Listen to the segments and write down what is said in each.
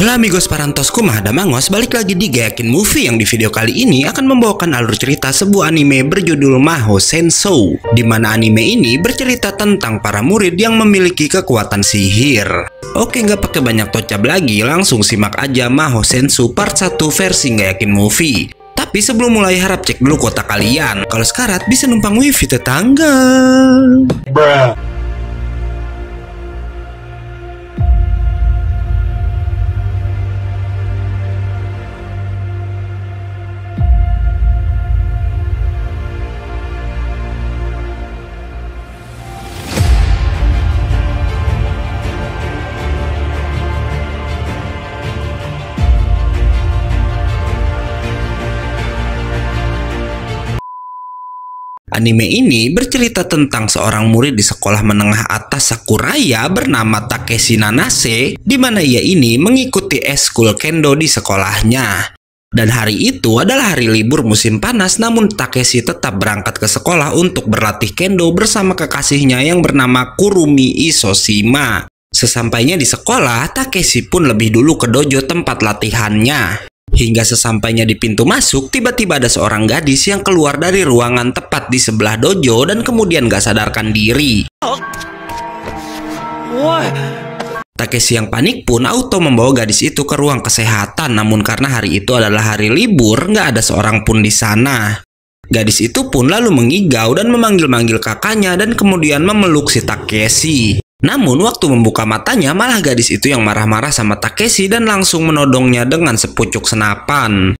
Halo amigos parantosku mangos balik lagi di Gayakin Movie yang di video kali ini akan membawakan alur cerita sebuah anime berjudul Maho Sensou di mana anime ini bercerita tentang para murid yang memiliki kekuatan sihir. Oke nggak pakai banyak tocap lagi langsung simak aja Maho Sensou part 1 versi Gayakin Movie. Tapi sebelum mulai harap cek dulu kota kalian. Kalau sekarat bisa numpang wifi tetangga. Bruh. anime ini bercerita tentang seorang murid di sekolah menengah atas Sakuraya bernama Takeshi Nanase di mana ia ini mengikuti eskul kendo di sekolahnya. Dan hari itu adalah hari libur musim panas namun Takeshi tetap berangkat ke sekolah untuk berlatih kendo bersama kekasihnya yang bernama Kurumi Isoshima. Sesampainya di sekolah, Takeshi pun lebih dulu ke dojo tempat latihannya. Hingga sesampainya di pintu masuk, tiba-tiba ada seorang gadis yang keluar dari ruangan tepat di sebelah dojo dan kemudian gak sadarkan diri. Takeshi yang panik pun auto membawa gadis itu ke ruang kesehatan namun karena hari itu adalah hari libur, nggak ada seorang pun di sana. Gadis itu pun lalu mengigau dan memanggil-manggil kakaknya dan kemudian memeluk si Takeshi. Namun waktu membuka matanya malah gadis itu yang marah-marah sama Takeshi dan langsung menodongnya dengan sepucuk senapan.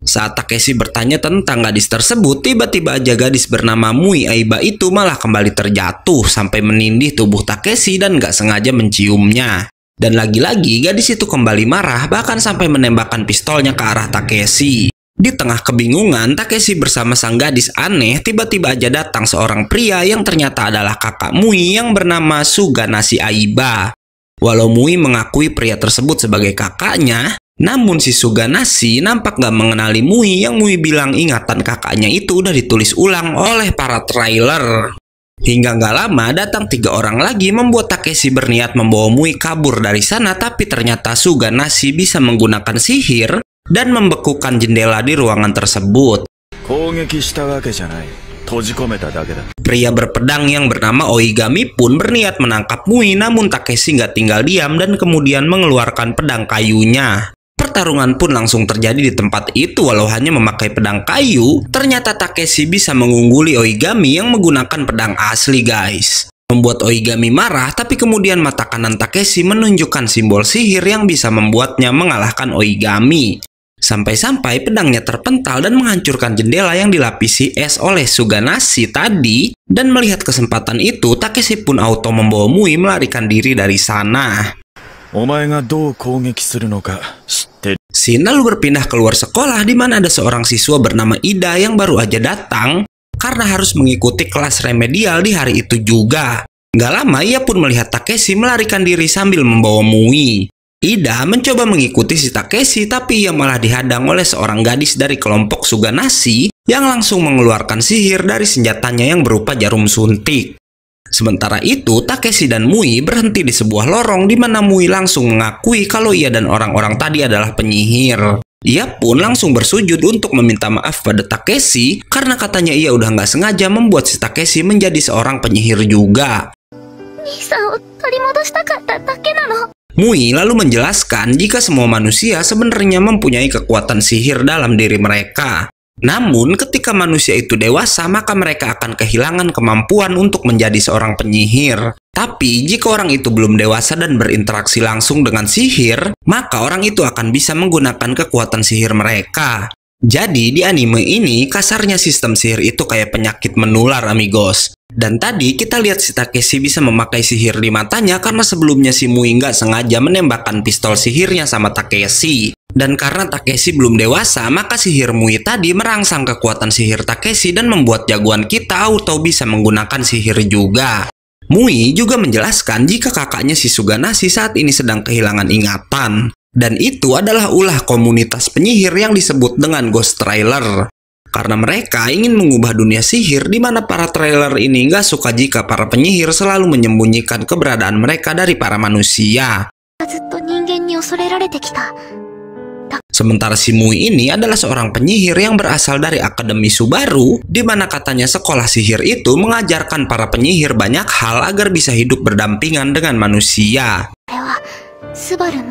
Saat Takeshi bertanya tentang gadis tersebut, tiba-tiba aja gadis bernama Mui Aiba itu malah kembali terjatuh sampai menindih tubuh Takeshi dan gak sengaja menciumnya. Dan lagi-lagi gadis itu kembali marah bahkan sampai menembakkan pistolnya ke arah Takeshi. Di tengah kebingungan, Takeshi bersama sang gadis aneh tiba-tiba aja datang seorang pria yang ternyata adalah kakak Mui yang bernama Suganashi Aiba. Walau Mui mengakui pria tersebut sebagai kakaknya, namun si Suganashi nampak gak mengenali Mui yang Mui bilang ingatan kakaknya itu udah ditulis ulang oleh para trailer. Hingga gak lama datang tiga orang lagi membuat Takeshi berniat membawa Mui kabur dari sana tapi ternyata Suganashi bisa menggunakan sihir dan membekukan jendela di ruangan tersebut. Pria berpedang yang bernama Oigami pun berniat menangkap Mui namun Takeshi nggak tinggal diam dan kemudian mengeluarkan pedang kayunya. Pertarungan pun langsung terjadi di tempat itu walau hanya memakai pedang kayu, ternyata Takeshi bisa mengungguli Oigami yang menggunakan pedang asli guys. Membuat Oigami marah tapi kemudian mata kanan Takeshi menunjukkan simbol sihir yang bisa membuatnya mengalahkan Oigami. Sampai-sampai pedangnya terpental dan menghancurkan jendela yang dilapisi es oleh Suganashi tadi dan melihat kesempatan itu Takeshi pun auto membawa Mui melarikan diri dari sana. Si lalu berpindah keluar sekolah di mana ada seorang siswa bernama Ida yang baru aja datang karena harus mengikuti kelas remedial di hari itu juga. Gak lama ia pun melihat Takeshi melarikan diri sambil membawa Mui. Ida mencoba mengikuti si Takeshi tapi ia malah dihadang oleh seorang gadis dari kelompok Suganasi yang langsung mengeluarkan sihir dari senjatanya yang berupa jarum suntik. Sementara itu, Takeshi dan Mui berhenti di sebuah lorong di mana Mui langsung mengakui kalau ia dan orang-orang tadi adalah penyihir. Ia pun langsung bersujud untuk meminta maaf pada Takeshi karena katanya ia udah nggak sengaja membuat si Takeshi menjadi seorang penyihir juga. Mui lalu menjelaskan jika semua manusia sebenarnya mempunyai kekuatan sihir dalam diri mereka. Namun, ketika manusia itu dewasa, maka mereka akan kehilangan kemampuan untuk menjadi seorang penyihir. Tapi, jika orang itu belum dewasa dan berinteraksi langsung dengan sihir, maka orang itu akan bisa menggunakan kekuatan sihir mereka. Jadi di anime ini kasarnya sistem sihir itu kayak penyakit menular amigos. Dan tadi kita lihat si Takeshi bisa memakai sihir di matanya karena sebelumnya si Mui nggak sengaja menembakkan pistol sihirnya sama Takeshi. Dan karena Takeshi belum dewasa, maka sihir Mui tadi merangsang kekuatan sihir Takeshi dan membuat jagoan kita auto bisa menggunakan sihir juga. Mui juga menjelaskan jika kakaknya si Suganashi saat ini sedang kehilangan ingatan. Dan itu adalah ulah komunitas penyihir yang disebut dengan Ghost Trailer. Karena mereka ingin mengubah dunia sihir di mana para trailer ini nggak suka jika para penyihir selalu menyembunyikan keberadaan mereka dari para manusia. Sementara si Mui ini adalah seorang penyihir yang berasal dari Akademi Subaru, di mana katanya sekolah sihir itu mengajarkan para penyihir banyak hal agar bisa hidup berdampingan dengan manusia. Subaru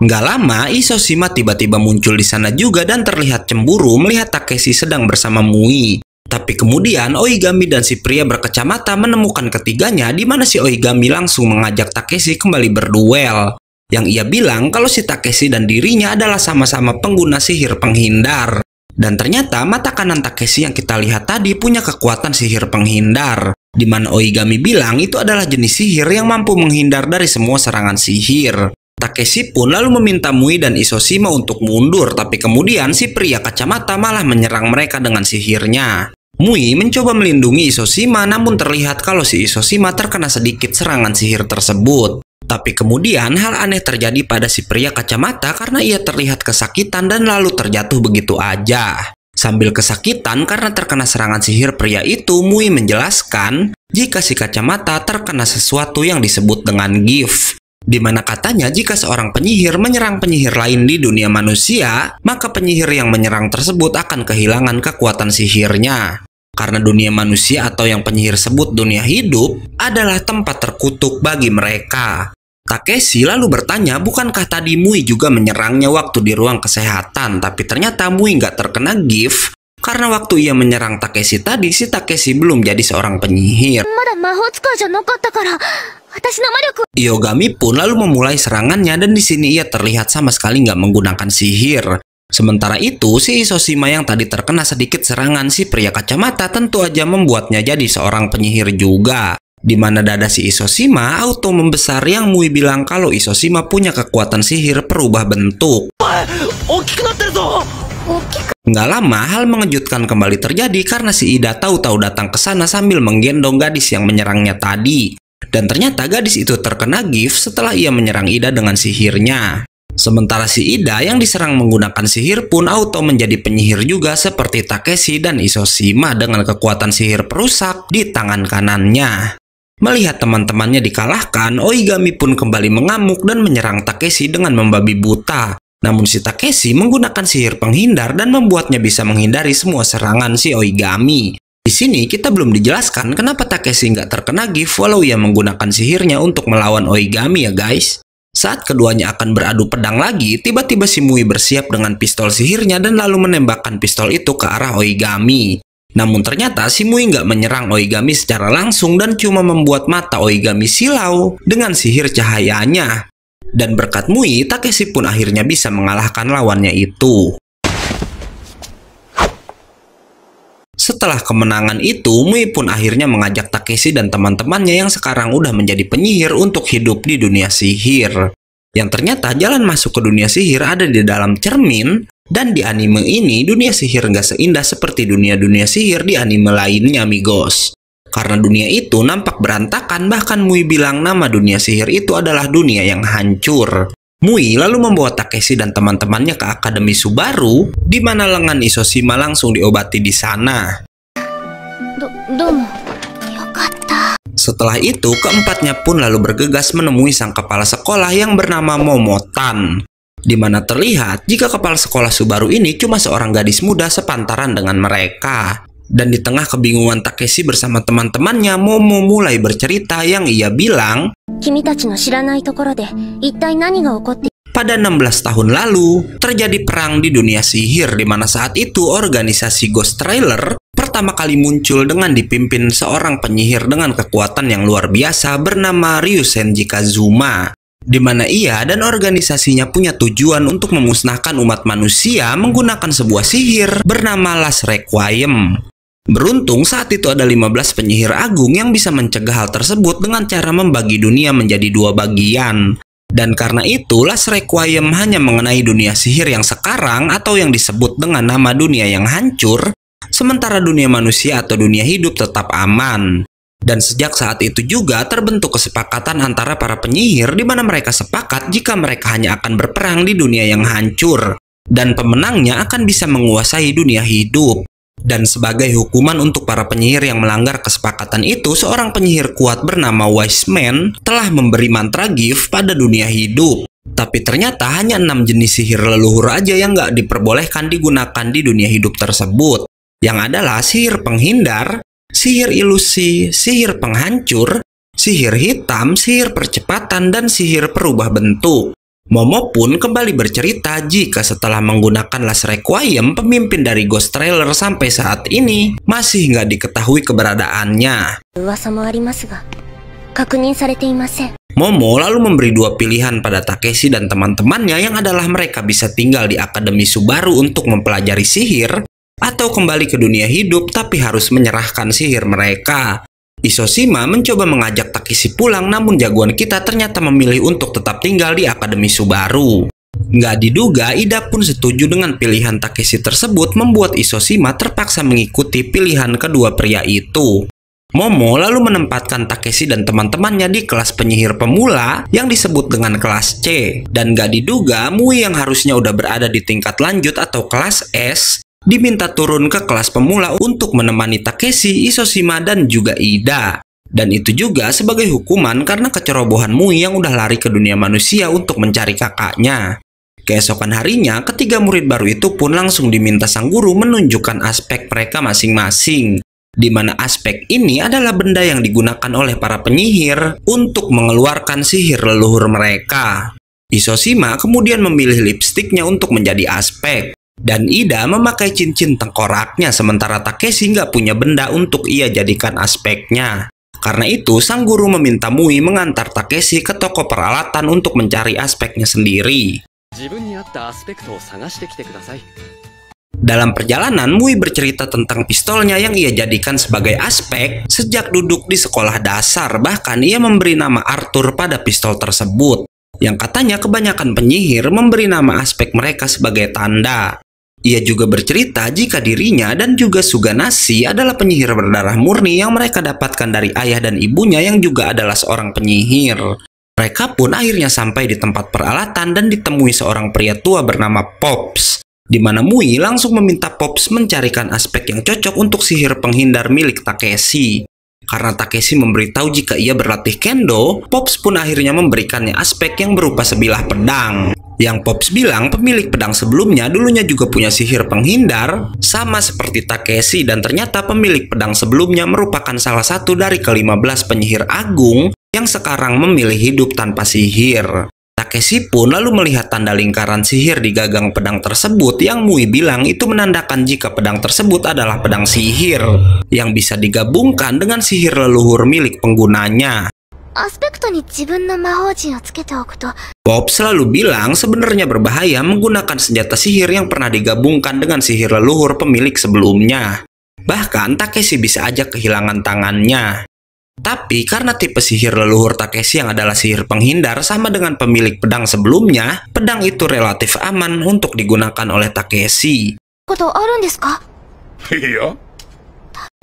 Gak lama, Isoshima tiba-tiba muncul di sana juga dan terlihat cemburu melihat Takeshi sedang bersama Mui. Tapi kemudian Oigami dan si pria berkecamata menemukan ketiganya di mana si Oigami langsung mengajak Takeshi kembali berduel. Yang ia bilang kalau si Takeshi dan dirinya adalah sama-sama pengguna sihir penghindar. Dan ternyata mata kanan Takeshi yang kita lihat tadi punya kekuatan sihir penghindar. Di mana Oigami bilang itu adalah jenis sihir yang mampu menghindar dari semua serangan sihir. Takeshi pun lalu meminta Mui dan Isoshima untuk mundur, tapi kemudian si pria kacamata malah menyerang mereka dengan sihirnya. Mui mencoba melindungi Isoshima namun terlihat kalau si Isoshima terkena sedikit serangan sihir tersebut. Tapi kemudian hal aneh terjadi pada si pria kacamata karena ia terlihat kesakitan dan lalu terjatuh begitu aja. Sambil kesakitan karena terkena serangan sihir pria itu, Mui menjelaskan jika si kacamata terkena sesuatu yang disebut dengan gift di mana katanya jika seorang penyihir menyerang penyihir lain di dunia manusia, maka penyihir yang menyerang tersebut akan kehilangan kekuatan sihirnya. Karena dunia manusia atau yang penyihir sebut dunia hidup adalah tempat terkutuk bagi mereka. Takeshi lalu bertanya bukankah tadi Mui juga menyerangnya waktu di ruang kesehatan tapi ternyata Mui nggak terkena gift karena waktu ia menyerang Takeshi tadi, si Takeshi belum jadi seorang penyihir. Yogami pun lalu memulai serangannya dan di sini ia terlihat sama sekali nggak menggunakan sihir. Sementara itu, si Isoshima yang tadi terkena sedikit serangan si pria kacamata tentu aja membuatnya jadi seorang penyihir juga. Di mana dada si Isoshima auto membesar yang Mui bilang kalau Isoshima punya kekuatan sihir perubah bentuk. Nggak lama, hal mengejutkan kembali terjadi karena si Ida tahu-tahu datang ke sana sambil menggendong gadis yang menyerangnya tadi. Dan ternyata gadis itu terkena gift setelah ia menyerang Ida dengan sihirnya. Sementara si Ida yang diserang menggunakan sihir pun auto menjadi penyihir juga seperti Takeshi dan Isoshima dengan kekuatan sihir perusak di tangan kanannya. Melihat teman-temannya dikalahkan, Oigami pun kembali mengamuk dan menyerang Takeshi dengan membabi buta. Namun si Takeshi menggunakan sihir penghindar dan membuatnya bisa menghindari semua serangan si Oigami. Di sini kita belum dijelaskan kenapa Takeshi nggak terkena gift walau ia menggunakan sihirnya untuk melawan Oigami ya guys. Saat keduanya akan beradu pedang lagi, tiba-tiba si Mui bersiap dengan pistol sihirnya dan lalu menembakkan pistol itu ke arah Oigami. Namun ternyata si Mui nggak menyerang Oigami secara langsung dan cuma membuat mata Oigami silau dengan sihir cahayanya. Dan berkat Mui, Takeshi pun akhirnya bisa mengalahkan lawannya itu. Setelah kemenangan itu, Mui pun akhirnya mengajak Takeshi dan teman-temannya yang sekarang udah menjadi penyihir untuk hidup di dunia sihir. Yang ternyata jalan masuk ke dunia sihir ada di dalam cermin, dan di anime ini dunia sihir nggak seindah seperti dunia-dunia sihir di anime lainnya, Migos. Karena dunia itu nampak berantakan, bahkan Mui bilang nama dunia sihir itu adalah dunia yang hancur. Mui lalu membawa Takeshi dan teman-temannya ke Akademi Subaru, di mana lengan Isoshima langsung diobati di sana. Setelah itu, keempatnya pun lalu bergegas menemui sang kepala sekolah yang bernama Momotan. Di mana terlihat jika kepala sekolah Subaru ini cuma seorang gadis muda sepantaran dengan mereka. Dan di tengah kebingungan Takeshi bersama teman-temannya, Momo mulai bercerita yang ia bilang, pada 16 tahun lalu, terjadi perang di dunia sihir di mana saat itu organisasi Ghost Trailer pertama kali muncul dengan dipimpin seorang penyihir dengan kekuatan yang luar biasa bernama Ryusenji Kazuma di mana ia dan organisasinya punya tujuan untuk memusnahkan umat manusia menggunakan sebuah sihir bernama Las Requiem. Beruntung saat itu ada 15 penyihir agung yang bisa mencegah hal tersebut dengan cara membagi dunia menjadi dua bagian. Dan karena itu, Last Requiem hanya mengenai dunia sihir yang sekarang atau yang disebut dengan nama dunia yang hancur, sementara dunia manusia atau dunia hidup tetap aman. Dan sejak saat itu juga terbentuk kesepakatan antara para penyihir di mana mereka sepakat jika mereka hanya akan berperang di dunia yang hancur. Dan pemenangnya akan bisa menguasai dunia hidup. Dan sebagai hukuman untuk para penyihir yang melanggar kesepakatan itu, seorang penyihir kuat bernama Wiseman telah memberi mantra gift pada dunia hidup. Tapi ternyata hanya enam jenis sihir leluhur aja yang gak diperbolehkan digunakan di dunia hidup tersebut. Yang adalah sihir penghindar, sihir ilusi, sihir penghancur, sihir hitam, sihir percepatan, dan sihir perubah bentuk. Momo pun kembali bercerita jika setelah menggunakan Last Requiem, pemimpin dari Ghost Trailer sampai saat ini masih nggak diketahui keberadaannya. Momo lalu memberi dua pilihan pada Takeshi dan teman-temannya yang adalah mereka bisa tinggal di Akademi Subaru untuk mempelajari sihir atau kembali ke dunia hidup tapi harus menyerahkan sihir mereka. Isoshima mencoba mengajak Takeshi pulang namun jagoan kita ternyata memilih untuk tetap tinggal di Akademi Subaru. Nggak diduga, Ida pun setuju dengan pilihan Takeshi tersebut membuat Isoshima terpaksa mengikuti pilihan kedua pria itu. Momo lalu menempatkan Takeshi dan teman-temannya di kelas penyihir pemula yang disebut dengan kelas C. Dan gak diduga, Mui yang harusnya udah berada di tingkat lanjut atau kelas S, diminta turun ke kelas pemula untuk menemani Takeshi, Isoshima, dan juga Ida. Dan itu juga sebagai hukuman karena kecerobohan Mui yang udah lari ke dunia manusia untuk mencari kakaknya. Keesokan harinya, ketiga murid baru itu pun langsung diminta sang guru menunjukkan aspek mereka masing-masing. Di mana aspek ini adalah benda yang digunakan oleh para penyihir untuk mengeluarkan sihir leluhur mereka. Isoshima kemudian memilih lipstiknya untuk menjadi aspek. Dan Ida memakai cincin tengkoraknya sementara Takeshi nggak punya benda untuk ia jadikan aspeknya. Karena itu, sang guru meminta Mui mengantar Takeshi ke toko peralatan untuk mencari aspeknya sendiri. Dalam perjalanan, Mui bercerita tentang pistolnya yang ia jadikan sebagai aspek sejak duduk di sekolah dasar, bahkan ia memberi nama Arthur pada pistol tersebut yang katanya kebanyakan penyihir memberi nama aspek mereka sebagai tanda. Ia juga bercerita jika dirinya dan juga Suganasi adalah penyihir berdarah murni yang mereka dapatkan dari ayah dan ibunya yang juga adalah seorang penyihir. Mereka pun akhirnya sampai di tempat peralatan dan ditemui seorang pria tua bernama Pops. Di mana Mui langsung meminta Pops mencarikan aspek yang cocok untuk sihir penghindar milik Takeshi. Karena Takeshi memberitahu jika ia berlatih kendo, Pops pun akhirnya memberikannya aspek yang berupa sebilah pedang. Yang Pops bilang pemilik pedang sebelumnya dulunya juga punya sihir penghindar, sama seperti Takeshi dan ternyata pemilik pedang sebelumnya merupakan salah satu dari kelima belas penyihir agung yang sekarang memilih hidup tanpa sihir. Takeshi pun lalu melihat tanda lingkaran sihir di gagang pedang tersebut yang Mui bilang itu menandakan jika pedang tersebut adalah pedang sihir yang bisa digabungkan dengan sihir leluhur milik penggunanya. Bob selalu bilang sebenarnya berbahaya menggunakan senjata sihir yang pernah digabungkan dengan sihir leluhur pemilik sebelumnya. Bahkan Takeshi bisa aja kehilangan tangannya. Tapi karena tipe sihir leluhur Takeshi yang adalah sihir penghindar sama dengan pemilik pedang sebelumnya, pedang itu relatif aman untuk digunakan oleh Takeshi.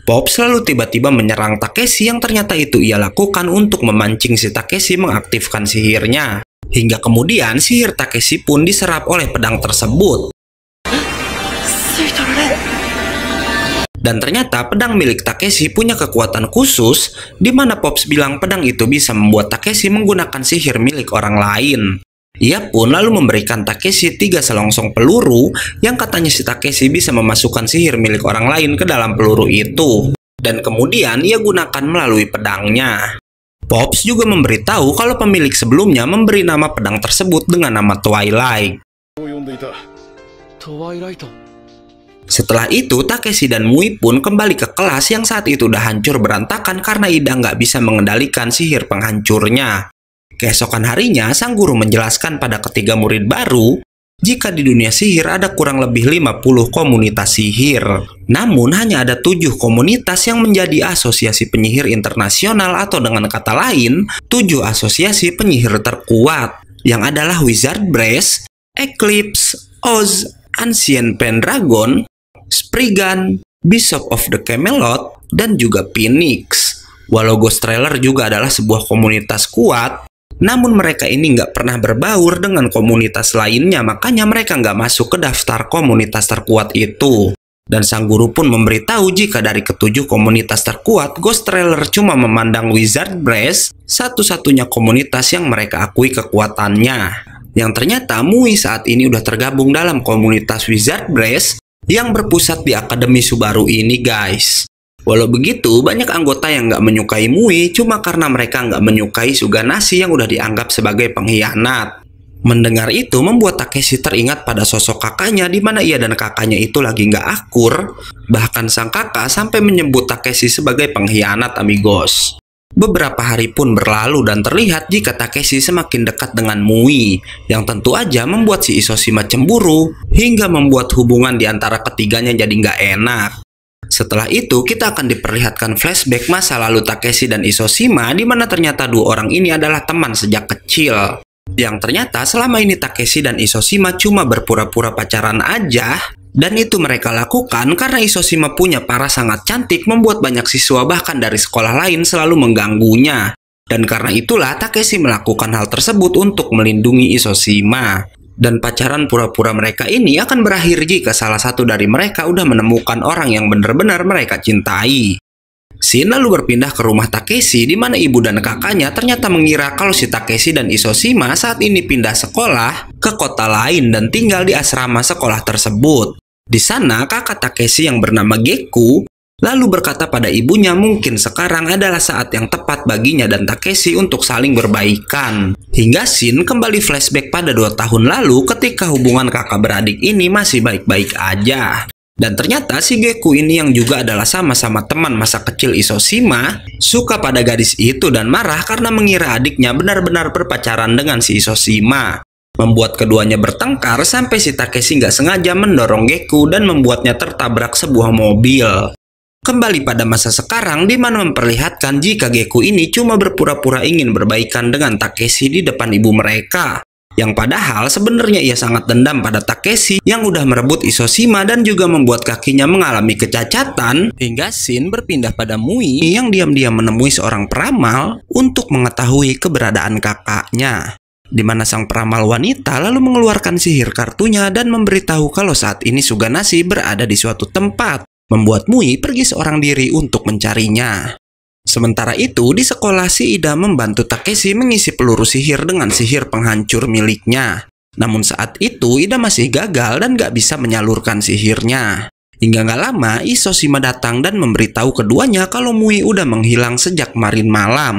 Pop iya. selalu tiba-tiba menyerang Takeshi yang ternyata itu ia lakukan untuk memancing si Takeshi mengaktifkan sihirnya. Hingga kemudian sihir Takeshi pun diserap oleh pedang tersebut. Dan ternyata pedang milik Takeshi punya kekuatan khusus di mana Pops bilang pedang itu bisa membuat Takeshi menggunakan sihir milik orang lain. Ia pun lalu memberikan Takeshi tiga selongsong peluru yang katanya si Takeshi bisa memasukkan sihir milik orang lain ke dalam peluru itu. Dan kemudian ia gunakan melalui pedangnya. Pops juga memberitahu kalau pemilik sebelumnya memberi nama pedang tersebut dengan nama Twilight. Twilight. Setelah itu, Takeshi dan Mui pun kembali ke kelas yang saat itu udah hancur berantakan karena Ida nggak bisa mengendalikan sihir penghancurnya. Keesokan harinya, sang guru menjelaskan pada ketiga murid baru jika di dunia sihir ada kurang lebih 50 komunitas sihir. Namun hanya ada tujuh komunitas yang menjadi asosiasi penyihir internasional atau dengan kata lain tujuh asosiasi penyihir terkuat yang adalah Wizard Brace, Eclipse, Oz, Ancient Pendragon, Spriggan, Bishop of the Camelot, dan juga Phoenix. Walau Ghost Trailer juga adalah sebuah komunitas kuat, namun mereka ini nggak pernah berbaur dengan komunitas lainnya, makanya mereka nggak masuk ke daftar komunitas terkuat itu. Dan sang guru pun memberitahu jika dari ketujuh komunitas terkuat, Ghost Trailer cuma memandang Wizard Brace satu-satunya komunitas yang mereka akui kekuatannya. Yang ternyata Mui saat ini udah tergabung dalam komunitas Wizard Brace yang berpusat di Akademi Subaru ini guys. Walau begitu, banyak anggota yang nggak menyukai Mui cuma karena mereka nggak menyukai Suganashi yang udah dianggap sebagai pengkhianat. Mendengar itu membuat Takeshi teringat pada sosok kakaknya di mana ia dan kakaknya itu lagi nggak akur. Bahkan sang kakak sampai menyebut Takeshi sebagai pengkhianat amigos. Beberapa hari pun berlalu dan terlihat jika Takeshi semakin dekat dengan Mui, yang tentu aja membuat si Isoshima cemburu, hingga membuat hubungan di antara ketiganya jadi nggak enak. Setelah itu, kita akan diperlihatkan flashback masa lalu Takeshi dan Isoshima di mana ternyata dua orang ini adalah teman sejak kecil. Yang ternyata selama ini Takeshi dan Isoshima cuma berpura-pura pacaran aja dan itu mereka lakukan karena Isosima punya para sangat cantik membuat banyak siswa bahkan dari sekolah lain selalu mengganggunya. Dan karena itulah Takeshi melakukan hal tersebut untuk melindungi Isosima. Dan pacaran pura-pura mereka ini akan berakhir jika salah satu dari mereka udah menemukan orang yang benar-benar mereka cintai. Shin lalu berpindah ke rumah Takeshi di mana ibu dan kakaknya ternyata mengira kalau si Takeshi dan Isosima saat ini pindah sekolah ke kota lain dan tinggal di asrama sekolah tersebut. Di sana, kakak Takeshi yang bernama Geku lalu berkata pada ibunya mungkin sekarang adalah saat yang tepat baginya dan Takeshi untuk saling berbaikan. Hingga Shin kembali flashback pada dua tahun lalu ketika hubungan kakak beradik ini masih baik-baik aja. Dan ternyata si Geku ini yang juga adalah sama-sama teman masa kecil Isoshima suka pada gadis itu dan marah karena mengira adiknya benar-benar berpacaran dengan si Isoshima membuat keduanya bertengkar sampai si Takeshi nggak sengaja mendorong Geku dan membuatnya tertabrak sebuah mobil. Kembali pada masa sekarang di mana memperlihatkan jika Geku ini cuma berpura-pura ingin berbaikan dengan Takeshi di depan ibu mereka. Yang padahal sebenarnya ia sangat dendam pada Takeshi yang udah merebut Isoshima dan juga membuat kakinya mengalami kecacatan hingga Shin berpindah pada Mui yang diam-diam menemui seorang peramal untuk mengetahui keberadaan kakaknya di mana sang peramal wanita lalu mengeluarkan sihir kartunya dan memberitahu kalau saat ini Suganasi berada di suatu tempat, membuat Mui pergi seorang diri untuk mencarinya. Sementara itu, di sekolah si Ida membantu Takeshi mengisi peluru sihir dengan sihir penghancur miliknya. Namun saat itu, Ida masih gagal dan gak bisa menyalurkan sihirnya. Hingga gak lama, Isoshima datang dan memberitahu keduanya kalau Mui udah menghilang sejak kemarin malam.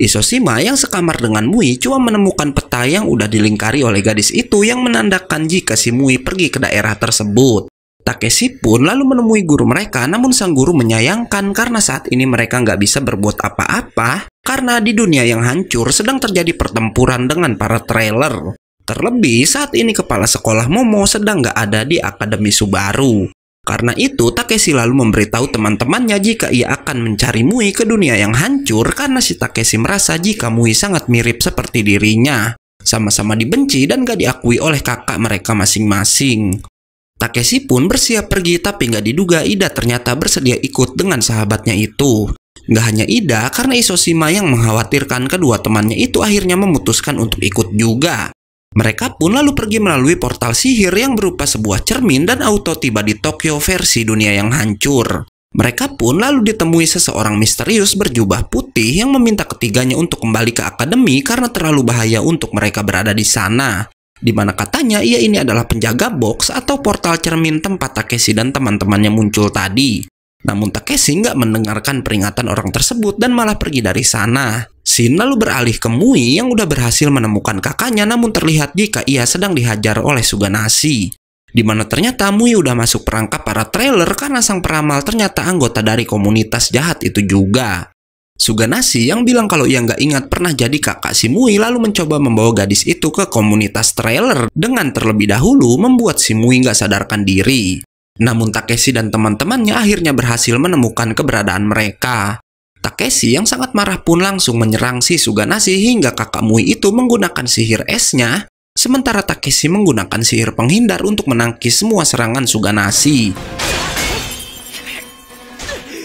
Isoshima yang sekamar dengan Mui cuma menemukan peta yang udah dilingkari oleh gadis itu yang menandakan jika si Mui pergi ke daerah tersebut. Takeshi pun lalu menemui guru mereka namun sang guru menyayangkan karena saat ini mereka nggak bisa berbuat apa-apa karena di dunia yang hancur sedang terjadi pertempuran dengan para trailer. Terlebih saat ini kepala sekolah Momo sedang nggak ada di Akademi Subaru. Karena itu, Takeshi lalu memberitahu teman-temannya jika ia akan mencari Mui ke dunia yang hancur karena si Takeshi merasa jika Mui sangat mirip seperti dirinya. Sama-sama dibenci dan gak diakui oleh kakak mereka masing-masing. Takeshi pun bersiap pergi tapi gak diduga Ida ternyata bersedia ikut dengan sahabatnya itu. Gak hanya Ida, karena Isoshima yang mengkhawatirkan kedua temannya itu akhirnya memutuskan untuk ikut juga. Mereka pun lalu pergi melalui portal sihir yang berupa sebuah cermin dan auto tiba di Tokyo versi dunia yang hancur. Mereka pun lalu ditemui seseorang misterius berjubah putih yang meminta ketiganya untuk kembali ke akademi karena terlalu bahaya untuk mereka berada di sana. Di mana katanya ia ini adalah penjaga box atau portal cermin tempat Takeshi dan teman-temannya muncul tadi. Namun Takeshi nggak mendengarkan peringatan orang tersebut dan malah pergi dari sana. Sin lalu beralih ke Mui yang udah berhasil menemukan kakaknya namun terlihat jika ia sedang dihajar oleh Suganasi. Di mana ternyata Mui udah masuk perangkap para trailer karena sang peramal ternyata anggota dari komunitas jahat itu juga. Suganasi yang bilang kalau ia nggak ingat pernah jadi kakak si Mui lalu mencoba membawa gadis itu ke komunitas trailer dengan terlebih dahulu membuat si Mui nggak sadarkan diri. Namun Takeshi dan teman-temannya akhirnya berhasil menemukan keberadaan mereka. Takeshi yang sangat marah pun langsung menyerang si Suganashi hingga kakak Mui itu menggunakan sihir esnya, sementara Takeshi menggunakan sihir penghindar untuk menangkis semua serangan Suganashi.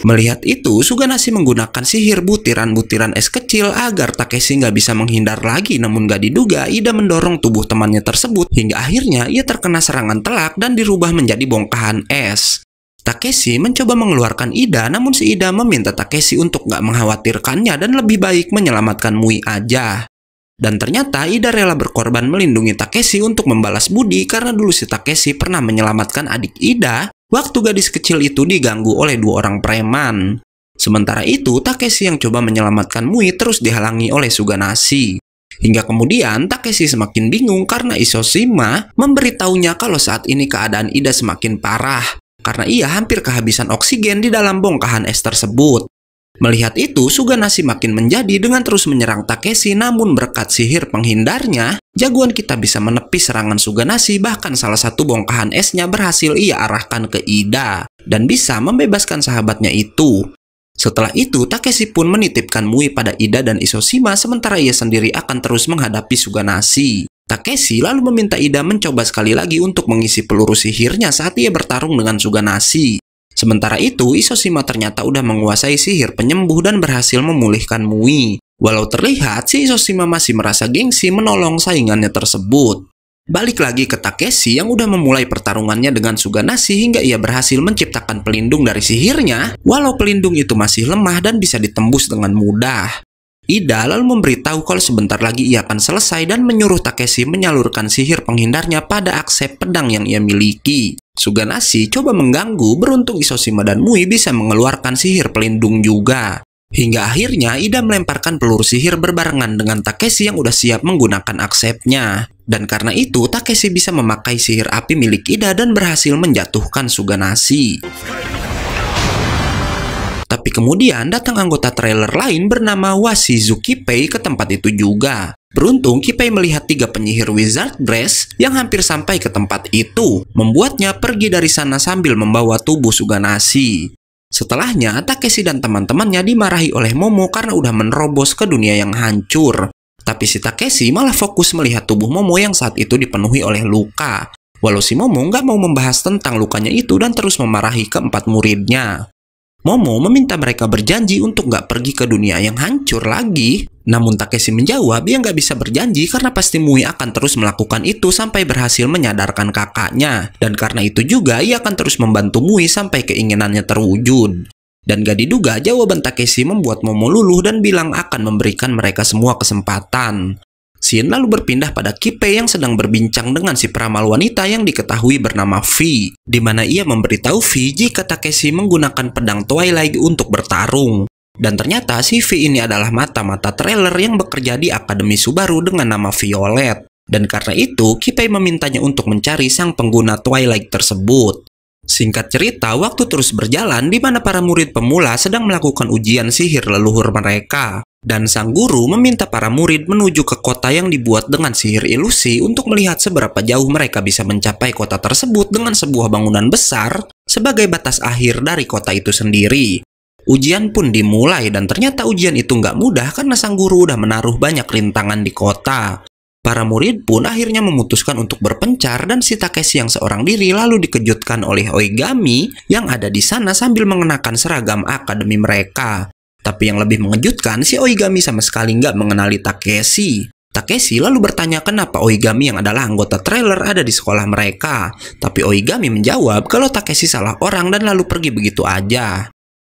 Melihat itu, Suganashi menggunakan sihir butiran-butiran es kecil agar Takeshi nggak bisa menghindar lagi namun nggak diduga Ida mendorong tubuh temannya tersebut hingga akhirnya ia terkena serangan telak dan dirubah menjadi bongkahan es. Takeshi mencoba mengeluarkan Ida namun si Ida meminta Takeshi untuk gak mengkhawatirkannya dan lebih baik menyelamatkan Mui aja. Dan ternyata Ida rela berkorban melindungi Takeshi untuk membalas budi karena dulu si Takeshi pernah menyelamatkan adik Ida waktu gadis kecil itu diganggu oleh dua orang preman. Sementara itu Takeshi yang coba menyelamatkan Mui terus dihalangi oleh Suganashi. Hingga kemudian Takeshi semakin bingung karena Isoshima memberitahunya kalau saat ini keadaan Ida semakin parah karena ia hampir kehabisan oksigen di dalam bongkahan es tersebut. Melihat itu, Suganashi makin menjadi dengan terus menyerang Takeshi namun berkat sihir penghindarnya, jagoan kita bisa menepis serangan Suganashi bahkan salah satu bongkahan esnya berhasil ia arahkan ke Ida dan bisa membebaskan sahabatnya itu. Setelah itu, Takeshi pun menitipkan Mui pada Ida dan Isoshima sementara ia sendiri akan terus menghadapi Suganashi. Takeshi lalu meminta Ida mencoba sekali lagi untuk mengisi peluru sihirnya saat ia bertarung dengan Suganashi. Sementara itu, Isoshima ternyata udah menguasai sihir penyembuh dan berhasil memulihkan Mui. Walau terlihat, si Isoshima masih merasa gengsi menolong saingannya tersebut. Balik lagi ke Takeshi yang udah memulai pertarungannya dengan Suganashi hingga ia berhasil menciptakan pelindung dari sihirnya, walau pelindung itu masih lemah dan bisa ditembus dengan mudah. Ida lalu memberitahu kalau sebentar lagi ia akan selesai dan menyuruh Takeshi menyalurkan sihir penghindarnya pada akses pedang yang ia miliki. Suganashi coba mengganggu, beruntung Isoshima dan Mui bisa mengeluarkan sihir pelindung juga. Hingga akhirnya Ida melemparkan peluru sihir berbarengan dengan Takeshi yang udah siap menggunakan aksepnya. Dan karena itu Takeshi bisa memakai sihir api milik Ida dan berhasil menjatuhkan Suganashi. Tapi kemudian datang anggota trailer lain bernama Washizuki Pei ke tempat itu juga. Beruntung Kipei melihat tiga penyihir wizard dress yang hampir sampai ke tempat itu, membuatnya pergi dari sana sambil membawa tubuh Suganasi. Setelahnya, Takeshi dan teman-temannya dimarahi oleh Momo karena udah menerobos ke dunia yang hancur. Tapi si Takeshi malah fokus melihat tubuh Momo yang saat itu dipenuhi oleh luka. Walau si Momo nggak mau membahas tentang lukanya itu dan terus memarahi keempat muridnya. Momo meminta mereka berjanji untuk nggak pergi ke dunia yang hancur lagi. Namun Takeshi menjawab ia nggak bisa berjanji karena pasti Mui akan terus melakukan itu sampai berhasil menyadarkan kakaknya. Dan karena itu juga ia akan terus membantu Mui sampai keinginannya terwujud. Dan gak diduga jawaban Takeshi membuat Momo luluh dan bilang akan memberikan mereka semua kesempatan. Sin lalu berpindah pada Kipe yang sedang berbincang dengan si peramal wanita yang diketahui bernama V, di mana ia memberitahu V jika Takeshi menggunakan pedang Twilight untuk bertarung. Dan ternyata si V ini adalah mata-mata trailer yang bekerja di Akademi Subaru dengan nama Violet. Dan karena itu, Kipe memintanya untuk mencari sang pengguna Twilight tersebut. Singkat cerita, waktu terus berjalan di mana para murid pemula sedang melakukan ujian sihir leluhur mereka. Dan sang guru meminta para murid menuju ke kota yang dibuat dengan sihir ilusi untuk melihat seberapa jauh mereka bisa mencapai kota tersebut dengan sebuah bangunan besar sebagai batas akhir dari kota itu sendiri. Ujian pun dimulai dan ternyata ujian itu nggak mudah karena sang guru udah menaruh banyak rintangan di kota. Para murid pun akhirnya memutuskan untuk berpencar dan si Takeshi yang seorang diri lalu dikejutkan oleh Oigami yang ada di sana sambil mengenakan seragam akademi mereka. Tapi yang lebih mengejutkan, si Oigami sama sekali nggak mengenali Takeshi. Takeshi lalu bertanya kenapa Oigami yang adalah anggota trailer ada di sekolah mereka. Tapi Oigami menjawab kalau Takeshi salah orang dan lalu pergi begitu aja.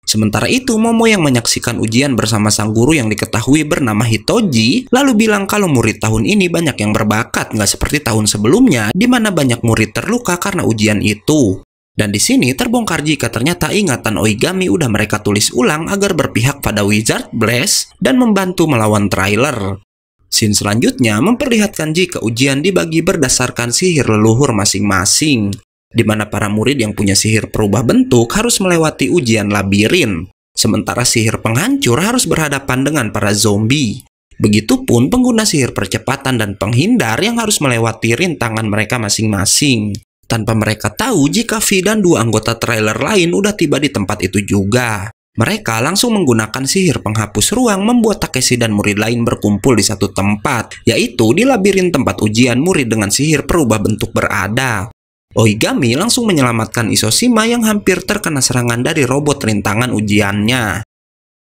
Sementara itu, Momo yang menyaksikan ujian bersama sang guru yang diketahui bernama Hitoji, lalu bilang kalau murid tahun ini banyak yang berbakat, nggak seperti tahun sebelumnya, di mana banyak murid terluka karena ujian itu. Dan di sini terbongkar jika ternyata ingatan Oigami udah mereka tulis ulang agar berpihak pada Wizard Blast dan membantu melawan trailer. Scene selanjutnya memperlihatkan jika ujian dibagi berdasarkan sihir leluhur masing-masing, di mana para murid yang punya sihir perubah bentuk harus melewati ujian labirin, sementara sihir penghancur harus berhadapan dengan para zombie. Begitupun pengguna sihir percepatan dan penghindar yang harus melewati rintangan mereka masing-masing tanpa mereka tahu jika V dan dua anggota trailer lain udah tiba di tempat itu juga. Mereka langsung menggunakan sihir penghapus ruang membuat Takeshi dan murid lain berkumpul di satu tempat, yaitu di labirin tempat ujian murid dengan sihir perubah bentuk berada. Oigami langsung menyelamatkan Isoshima yang hampir terkena serangan dari robot rintangan ujiannya.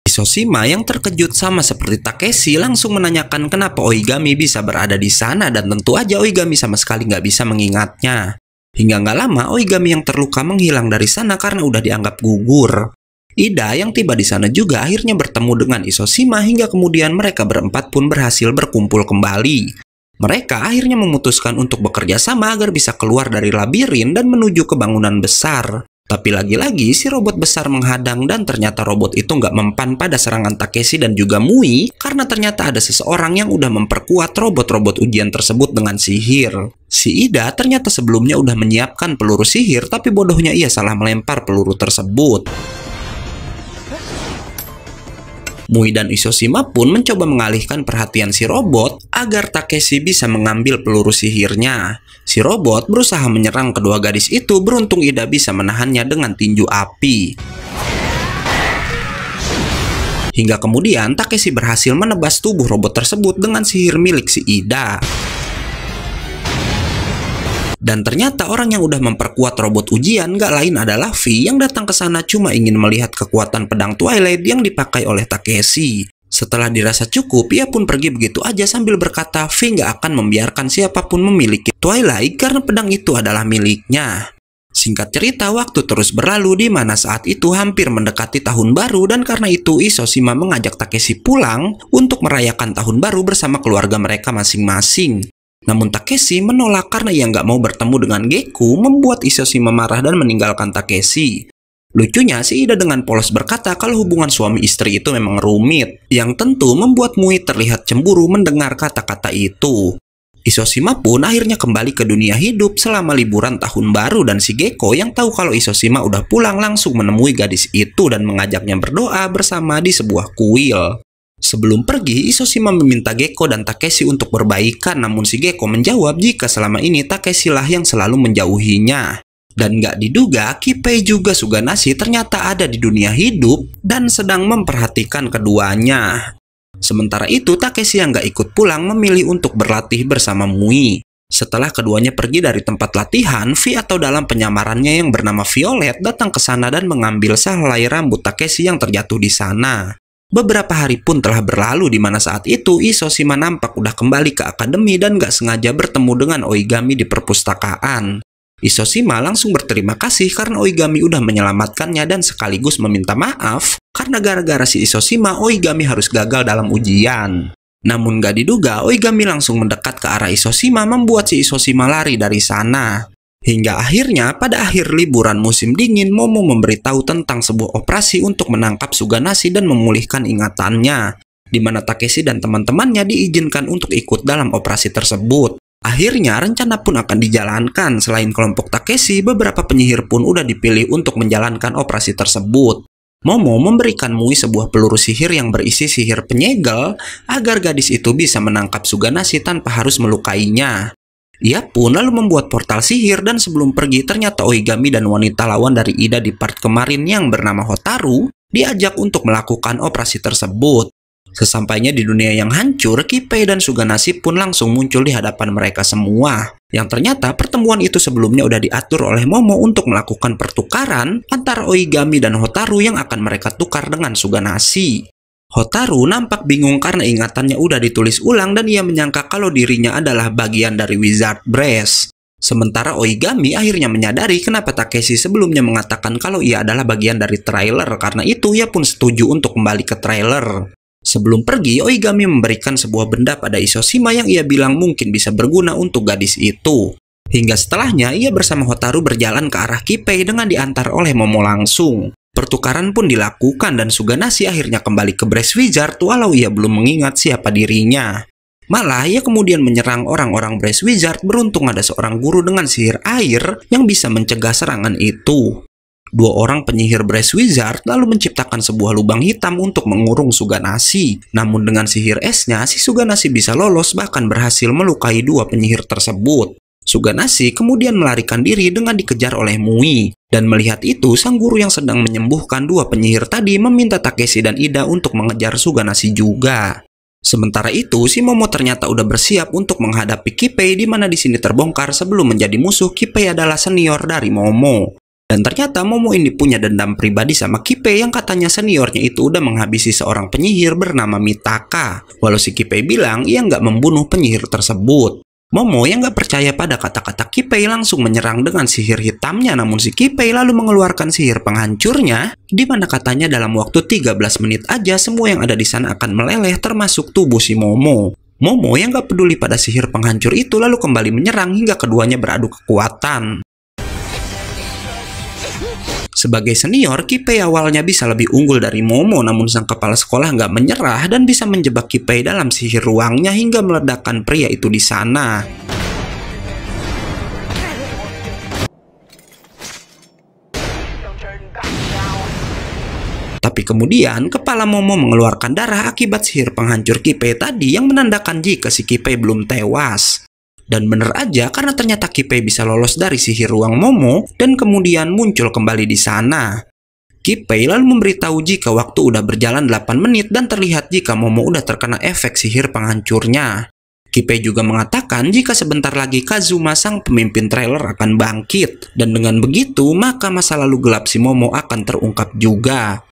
Isoshima yang terkejut sama seperti Takeshi langsung menanyakan kenapa Oigami bisa berada di sana dan tentu aja Oigami sama sekali nggak bisa mengingatnya. Hingga nggak lama, Oigami yang terluka menghilang dari sana karena udah dianggap gugur. Ida yang tiba di sana juga akhirnya bertemu dengan Isoshima hingga kemudian mereka berempat pun berhasil berkumpul kembali. Mereka akhirnya memutuskan untuk bekerja sama agar bisa keluar dari labirin dan menuju ke bangunan besar. Tapi lagi-lagi si robot besar menghadang dan ternyata robot itu nggak mempan pada serangan Takeshi dan juga Mui karena ternyata ada seseorang yang udah memperkuat robot-robot ujian tersebut dengan sihir. Si Ida ternyata sebelumnya udah menyiapkan peluru sihir tapi bodohnya ia salah melempar peluru tersebut. Mui dan Isoshima pun mencoba mengalihkan perhatian si robot agar Takeshi bisa mengambil peluru sihirnya. Si robot berusaha menyerang kedua gadis itu beruntung Ida bisa menahannya dengan tinju api. Hingga kemudian Takeshi berhasil menebas tubuh robot tersebut dengan sihir milik si Ida. Dan ternyata orang yang udah memperkuat robot ujian gak lain adalah V yang datang ke sana cuma ingin melihat kekuatan pedang Twilight yang dipakai oleh Takeshi. Setelah dirasa cukup, ia pun pergi begitu aja sambil berkata V gak akan membiarkan siapapun memiliki Twilight karena pedang itu adalah miliknya. Singkat cerita, waktu terus berlalu di mana saat itu hampir mendekati tahun baru dan karena itu Isoshima mengajak Takeshi pulang untuk merayakan tahun baru bersama keluarga mereka masing-masing. Namun Takeshi menolak karena ia nggak mau bertemu dengan Geku membuat Isoshi marah dan meninggalkan Takeshi. Lucunya si Ida dengan polos berkata kalau hubungan suami istri itu memang rumit, yang tentu membuat Mui terlihat cemburu mendengar kata-kata itu. Isoshima pun akhirnya kembali ke dunia hidup selama liburan tahun baru dan si Geko yang tahu kalau Isoshima udah pulang langsung menemui gadis itu dan mengajaknya berdoa bersama di sebuah kuil. Sebelum pergi, Isoshima meminta Gecko dan Takeshi untuk berbaikan namun si Gecko menjawab jika selama ini Takeshi lah yang selalu menjauhinya. Dan gak diduga, Kipei juga Suganashi ternyata ada di dunia hidup dan sedang memperhatikan keduanya. Sementara itu, Takeshi yang gak ikut pulang memilih untuk berlatih bersama Mui. Setelah keduanya pergi dari tempat latihan, V atau dalam penyamarannya yang bernama Violet datang ke sana dan mengambil sehelai rambut Takeshi yang terjatuh di sana. Beberapa hari pun telah berlalu di mana saat itu Isoshima nampak udah kembali ke akademi dan gak sengaja bertemu dengan Oigami di perpustakaan. Isoshima langsung berterima kasih karena Oigami udah menyelamatkannya dan sekaligus meminta maaf karena gara-gara si Isoshima Oigami harus gagal dalam ujian. Namun gak diduga Oigami langsung mendekat ke arah Isoshima membuat si Isoshima lari dari sana. Hingga akhirnya, pada akhir liburan musim dingin, Momo memberitahu tentang sebuah operasi untuk menangkap Suganasi dan memulihkan ingatannya, di mana Takeshi dan teman-temannya diizinkan untuk ikut dalam operasi tersebut. Akhirnya, rencana pun akan dijalankan. Selain kelompok Takeshi, beberapa penyihir pun sudah dipilih untuk menjalankan operasi tersebut. Momo memberikan Mui sebuah peluru sihir yang berisi sihir penyegel agar gadis itu bisa menangkap Suganasi tanpa harus melukainya. Ia pun lalu membuat portal sihir dan sebelum pergi ternyata Oigami dan wanita lawan dari Ida di part kemarin yang bernama Hotaru diajak untuk melakukan operasi tersebut. Sesampainya di dunia yang hancur, Kipei dan Suganasi pun langsung muncul di hadapan mereka semua. Yang ternyata pertemuan itu sebelumnya sudah diatur oleh Momo untuk melakukan pertukaran antara Oigami dan Hotaru yang akan mereka tukar dengan Suganasi. Hotaru nampak bingung karena ingatannya udah ditulis ulang dan ia menyangka kalau dirinya adalah bagian dari Wizard Breast. Sementara Oigami akhirnya menyadari kenapa Takeshi sebelumnya mengatakan kalau ia adalah bagian dari trailer karena itu ia pun setuju untuk kembali ke trailer. Sebelum pergi, Oigami memberikan sebuah benda pada Isoshima yang ia bilang mungkin bisa berguna untuk gadis itu. Hingga setelahnya, ia bersama Hotaru berjalan ke arah Kipei dengan diantar oleh Momo langsung. Pertukaran pun dilakukan dan Suganasi akhirnya kembali ke Breswizard walau ia belum mengingat siapa dirinya. Malah ia kemudian menyerang orang-orang Breswizard beruntung ada seorang guru dengan sihir air yang bisa mencegah serangan itu. Dua orang penyihir Breswizard lalu menciptakan sebuah lubang hitam untuk mengurung Suganasi. Namun dengan sihir esnya, si Suganasi bisa lolos bahkan berhasil melukai dua penyihir tersebut. Suganasi kemudian melarikan diri dengan dikejar oleh Mui. Dan melihat itu, sang guru yang sedang menyembuhkan dua penyihir tadi meminta Takeshi dan Ida untuk mengejar Suganasi juga. Sementara itu, si Momo ternyata udah bersiap untuk menghadapi Kipei di mana di sini terbongkar sebelum menjadi musuh Kipei adalah senior dari Momo. Dan ternyata Momo ini punya dendam pribadi sama Kipei yang katanya seniornya itu udah menghabisi seorang penyihir bernama Mitaka. Walau si Kipei bilang ia nggak membunuh penyihir tersebut. Momo yang gak percaya pada kata-kata Kipei langsung menyerang dengan sihir hitamnya namun si Kipei lalu mengeluarkan sihir penghancurnya di mana katanya dalam waktu 13 menit aja semua yang ada di sana akan meleleh termasuk tubuh si Momo. Momo yang gak peduli pada sihir penghancur itu lalu kembali menyerang hingga keduanya beradu kekuatan. Sebagai senior, Kipei awalnya bisa lebih unggul dari Momo namun sang kepala sekolah nggak menyerah dan bisa menjebak Kipei dalam sihir ruangnya hingga meledakkan pria itu di sana. Tapi kemudian, kepala Momo mengeluarkan darah akibat sihir penghancur Kipei tadi yang menandakan jika si Kipei belum tewas. Dan bener aja karena ternyata Kipei bisa lolos dari sihir ruang Momo dan kemudian muncul kembali di sana. Kipei lalu memberitahu jika waktu udah berjalan 8 menit dan terlihat jika Momo udah terkena efek sihir penghancurnya. Kipei juga mengatakan jika sebentar lagi Kazuma sang pemimpin trailer akan bangkit dan dengan begitu maka masa lalu gelap si Momo akan terungkap juga.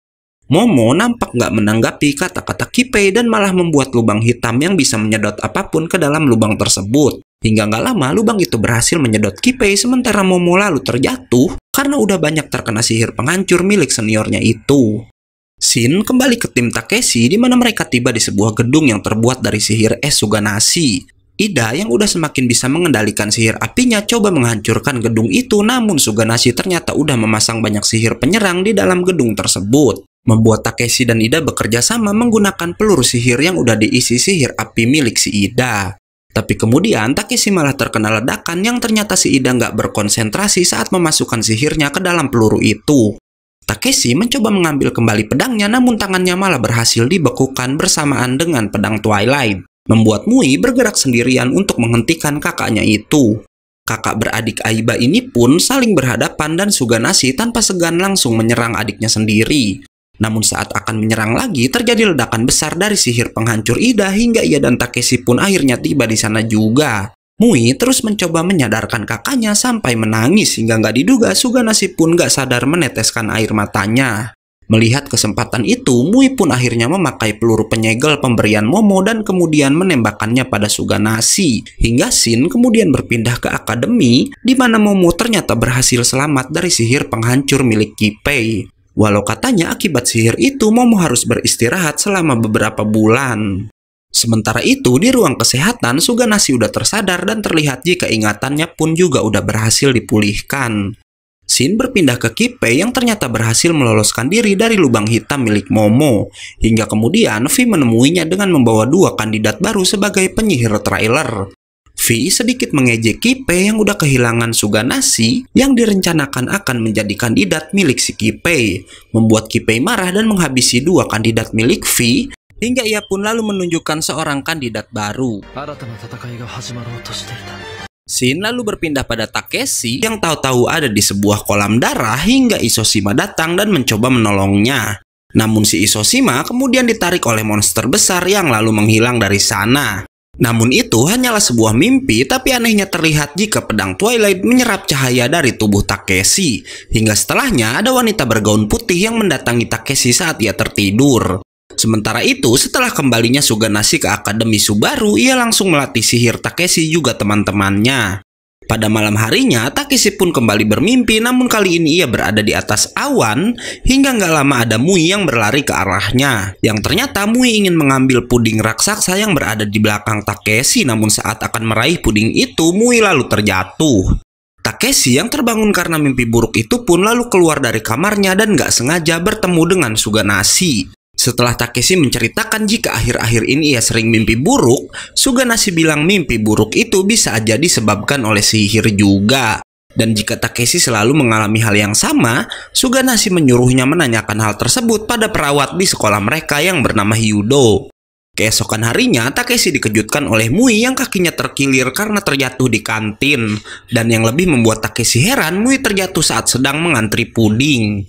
Momo nampak gak menanggapi kata-kata Kipei dan malah membuat lubang hitam yang bisa menyedot apapun ke dalam lubang tersebut. Hingga gak lama lubang itu berhasil menyedot Kipei sementara Momo lalu terjatuh karena udah banyak terkena sihir penghancur milik seniornya itu. Shin kembali ke tim Takeshi di mana mereka tiba di sebuah gedung yang terbuat dari sihir es Suganashi. Ida yang udah semakin bisa mengendalikan sihir apinya coba menghancurkan gedung itu namun Suganashi ternyata udah memasang banyak sihir penyerang di dalam gedung tersebut membuat Takeshi dan Ida bekerja sama menggunakan peluru sihir yang udah diisi sihir api milik si Ida. Tapi kemudian Takeshi malah terkena ledakan yang ternyata si Ida nggak berkonsentrasi saat memasukkan sihirnya ke dalam peluru itu. Takeshi mencoba mengambil kembali pedangnya namun tangannya malah berhasil dibekukan bersamaan dengan pedang Twilight, membuat Mui bergerak sendirian untuk menghentikan kakaknya itu. Kakak beradik Aiba ini pun saling berhadapan dan Suganashi tanpa segan langsung menyerang adiknya sendiri. Namun saat akan menyerang lagi, terjadi ledakan besar dari sihir penghancur Ida hingga ia dan Takeshi pun akhirnya tiba di sana juga. Mui terus mencoba menyadarkan kakaknya sampai menangis hingga nggak diduga suganasi pun nggak sadar meneteskan air matanya. Melihat kesempatan itu, Mui pun akhirnya memakai peluru penyegel pemberian Momo dan kemudian menembakkannya pada suganasi Hingga Shin kemudian berpindah ke akademi, di mana Momo ternyata berhasil selamat dari sihir penghancur milik Kipei. Walau katanya akibat sihir itu Momo harus beristirahat selama beberapa bulan. Sementara itu, di ruang kesehatan, Suganashi udah tersadar dan terlihat jika ingatannya pun juga udah berhasil dipulihkan. Sin berpindah ke Kipe yang ternyata berhasil meloloskan diri dari lubang hitam milik Momo. Hingga kemudian, V menemuinya dengan membawa dua kandidat baru sebagai penyihir trailer. V sedikit mengejek Kipe yang udah kehilangan Suganasi yang direncanakan akan menjadi kandidat milik si Kipe, membuat Kipe marah dan menghabisi dua kandidat milik V hingga ia pun lalu menunjukkan seorang kandidat baru. Shin lalu berpindah pada Takeshi yang tahu-tahu ada di sebuah kolam darah hingga Isoshima datang dan mencoba menolongnya. Namun si Isoshima kemudian ditarik oleh monster besar yang lalu menghilang dari sana. Namun itu hanyalah sebuah mimpi tapi anehnya terlihat jika pedang Twilight menyerap cahaya dari tubuh Takeshi. Hingga setelahnya ada wanita bergaun putih yang mendatangi Takeshi saat ia tertidur. Sementara itu, setelah kembalinya Suganashi ke Akademi Subaru, ia langsung melatih sihir Takeshi juga teman-temannya. Pada malam harinya, Takeshi pun kembali bermimpi namun kali ini ia berada di atas awan hingga nggak lama ada Mui yang berlari ke arahnya. Yang ternyata Mui ingin mengambil puding raksasa yang berada di belakang Takeshi namun saat akan meraih puding itu, Mui lalu terjatuh. Takeshi yang terbangun karena mimpi buruk itu pun lalu keluar dari kamarnya dan nggak sengaja bertemu dengan Suganasi. Setelah Takeshi menceritakan jika akhir-akhir ini ia sering mimpi buruk, Suganashi bilang mimpi buruk itu bisa aja disebabkan oleh sihir juga. Dan jika Takeshi selalu mengalami hal yang sama, Suganashi menyuruhnya menanyakan hal tersebut pada perawat di sekolah mereka yang bernama Hyudo. Keesokan harinya, Takeshi dikejutkan oleh Mui yang kakinya terkilir karena terjatuh di kantin. Dan yang lebih membuat Takeshi heran, Mui terjatuh saat sedang mengantri puding.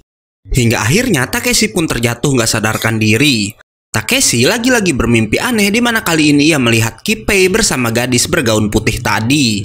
Hingga akhirnya Takeshi pun terjatuh nggak sadarkan diri. Takeshi lagi-lagi bermimpi aneh di mana kali ini ia melihat Kipei bersama gadis bergaun putih tadi.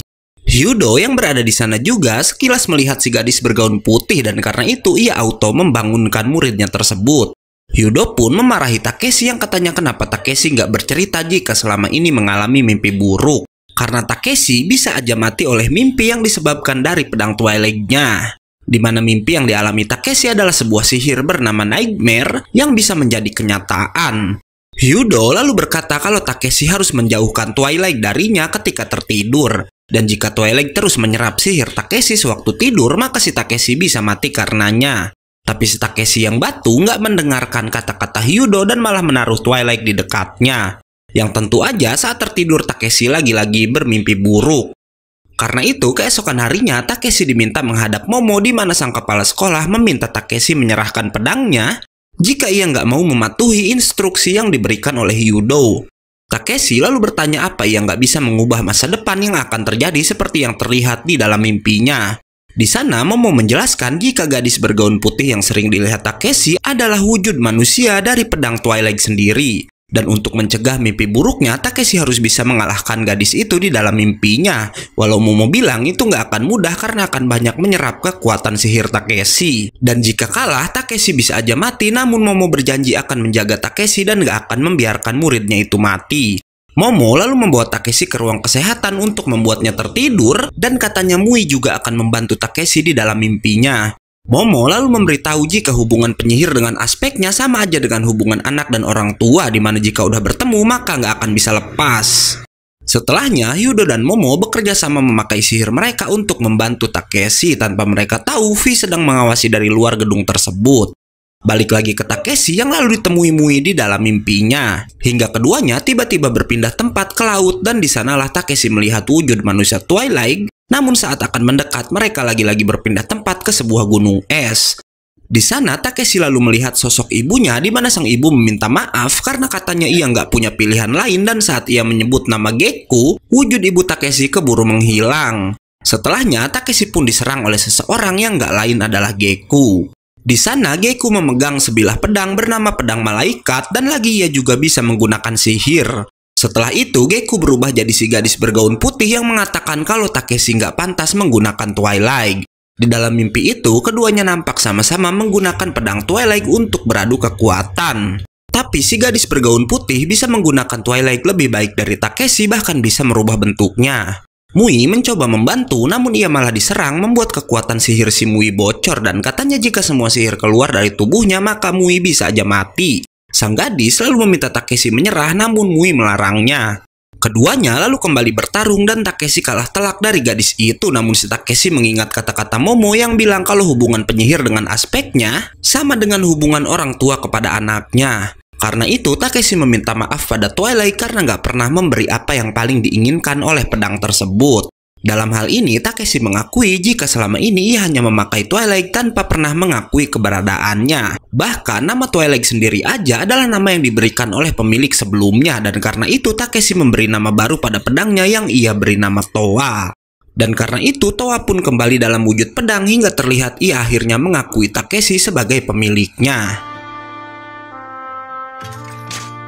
Yudo yang berada di sana juga sekilas melihat si gadis bergaun putih dan karena itu ia auto membangunkan muridnya tersebut. Yudo pun memarahi Takeshi yang katanya kenapa Takeshi nggak bercerita jika selama ini mengalami mimpi buruk. Karena Takeshi bisa aja mati oleh mimpi yang disebabkan dari pedang Twilight-nya di mana mimpi yang dialami Takeshi adalah sebuah sihir bernama Nightmare yang bisa menjadi kenyataan. Hyudo lalu berkata kalau Takeshi harus menjauhkan Twilight darinya ketika tertidur. Dan jika Twilight terus menyerap sihir Takeshi sewaktu tidur, maka si Takeshi bisa mati karenanya. Tapi si Takeshi yang batu nggak mendengarkan kata-kata Hyudo dan malah menaruh Twilight di dekatnya. Yang tentu aja saat tertidur Takeshi lagi-lagi bermimpi buruk. Karena itu, keesokan harinya Takeshi diminta menghadap Momo di mana sang kepala sekolah meminta Takeshi menyerahkan pedangnya jika ia nggak mau mematuhi instruksi yang diberikan oleh Yudo. Takeshi lalu bertanya apa yang nggak bisa mengubah masa depan yang akan terjadi seperti yang terlihat di dalam mimpinya. Di sana, Momo menjelaskan jika gadis bergaun putih yang sering dilihat Takeshi adalah wujud manusia dari pedang Twilight sendiri. Dan untuk mencegah mimpi buruknya, Takeshi harus bisa mengalahkan gadis itu di dalam mimpinya. Walau Momo bilang itu nggak akan mudah karena akan banyak menyerap kekuatan sihir Takeshi. Dan jika kalah, Takeshi bisa aja mati namun Momo berjanji akan menjaga Takeshi dan nggak akan membiarkan muridnya itu mati. Momo lalu membawa Takeshi ke ruang kesehatan untuk membuatnya tertidur dan katanya Mui juga akan membantu Takeshi di dalam mimpinya. Momo lalu memberitahu jika hubungan penyihir dengan aspeknya sama aja dengan hubungan anak dan orang tua di mana jika udah bertemu maka nggak akan bisa lepas. Setelahnya, Yudo dan Momo bekerja sama memakai sihir mereka untuk membantu Takeshi tanpa mereka tahu V sedang mengawasi dari luar gedung tersebut. Balik lagi ke Takeshi yang lalu ditemui Mui di dalam mimpinya. Hingga keduanya tiba-tiba berpindah tempat ke laut dan di disanalah Takeshi melihat wujud manusia Twilight namun saat akan mendekat, mereka lagi-lagi berpindah tempat ke sebuah gunung es. Di sana, Takeshi lalu melihat sosok ibunya di mana sang ibu meminta maaf karena katanya ia nggak punya pilihan lain dan saat ia menyebut nama Geku, wujud ibu Takeshi keburu menghilang. Setelahnya, Takeshi pun diserang oleh seseorang yang nggak lain adalah Geku. Di sana, Geku memegang sebilah pedang bernama Pedang Malaikat dan lagi ia juga bisa menggunakan sihir. Setelah itu, Geku berubah jadi si gadis bergaun putih yang mengatakan kalau Takeshi nggak pantas menggunakan Twilight. Di dalam mimpi itu, keduanya nampak sama-sama menggunakan pedang Twilight untuk beradu kekuatan. Tapi si gadis bergaun putih bisa menggunakan Twilight lebih baik dari Takeshi bahkan bisa merubah bentuknya. Mui mencoba membantu namun ia malah diserang membuat kekuatan sihir si Mui bocor dan katanya jika semua sihir keluar dari tubuhnya maka Mui bisa aja mati. Sang gadis lalu meminta Takeshi menyerah namun Mui melarangnya. Keduanya lalu kembali bertarung dan Takeshi kalah telak dari gadis itu namun si Takeshi mengingat kata-kata Momo yang bilang kalau hubungan penyihir dengan aspeknya sama dengan hubungan orang tua kepada anaknya. Karena itu Takeshi meminta maaf pada Twilight karena nggak pernah memberi apa yang paling diinginkan oleh pedang tersebut. Dalam hal ini, Takeshi mengakui jika selama ini ia hanya memakai Twilight tanpa pernah mengakui keberadaannya. Bahkan, nama Twilight sendiri aja adalah nama yang diberikan oleh pemilik sebelumnya dan karena itu Takeshi memberi nama baru pada pedangnya yang ia beri nama Toa. Dan karena itu, Toa pun kembali dalam wujud pedang hingga terlihat ia akhirnya mengakui Takeshi sebagai pemiliknya.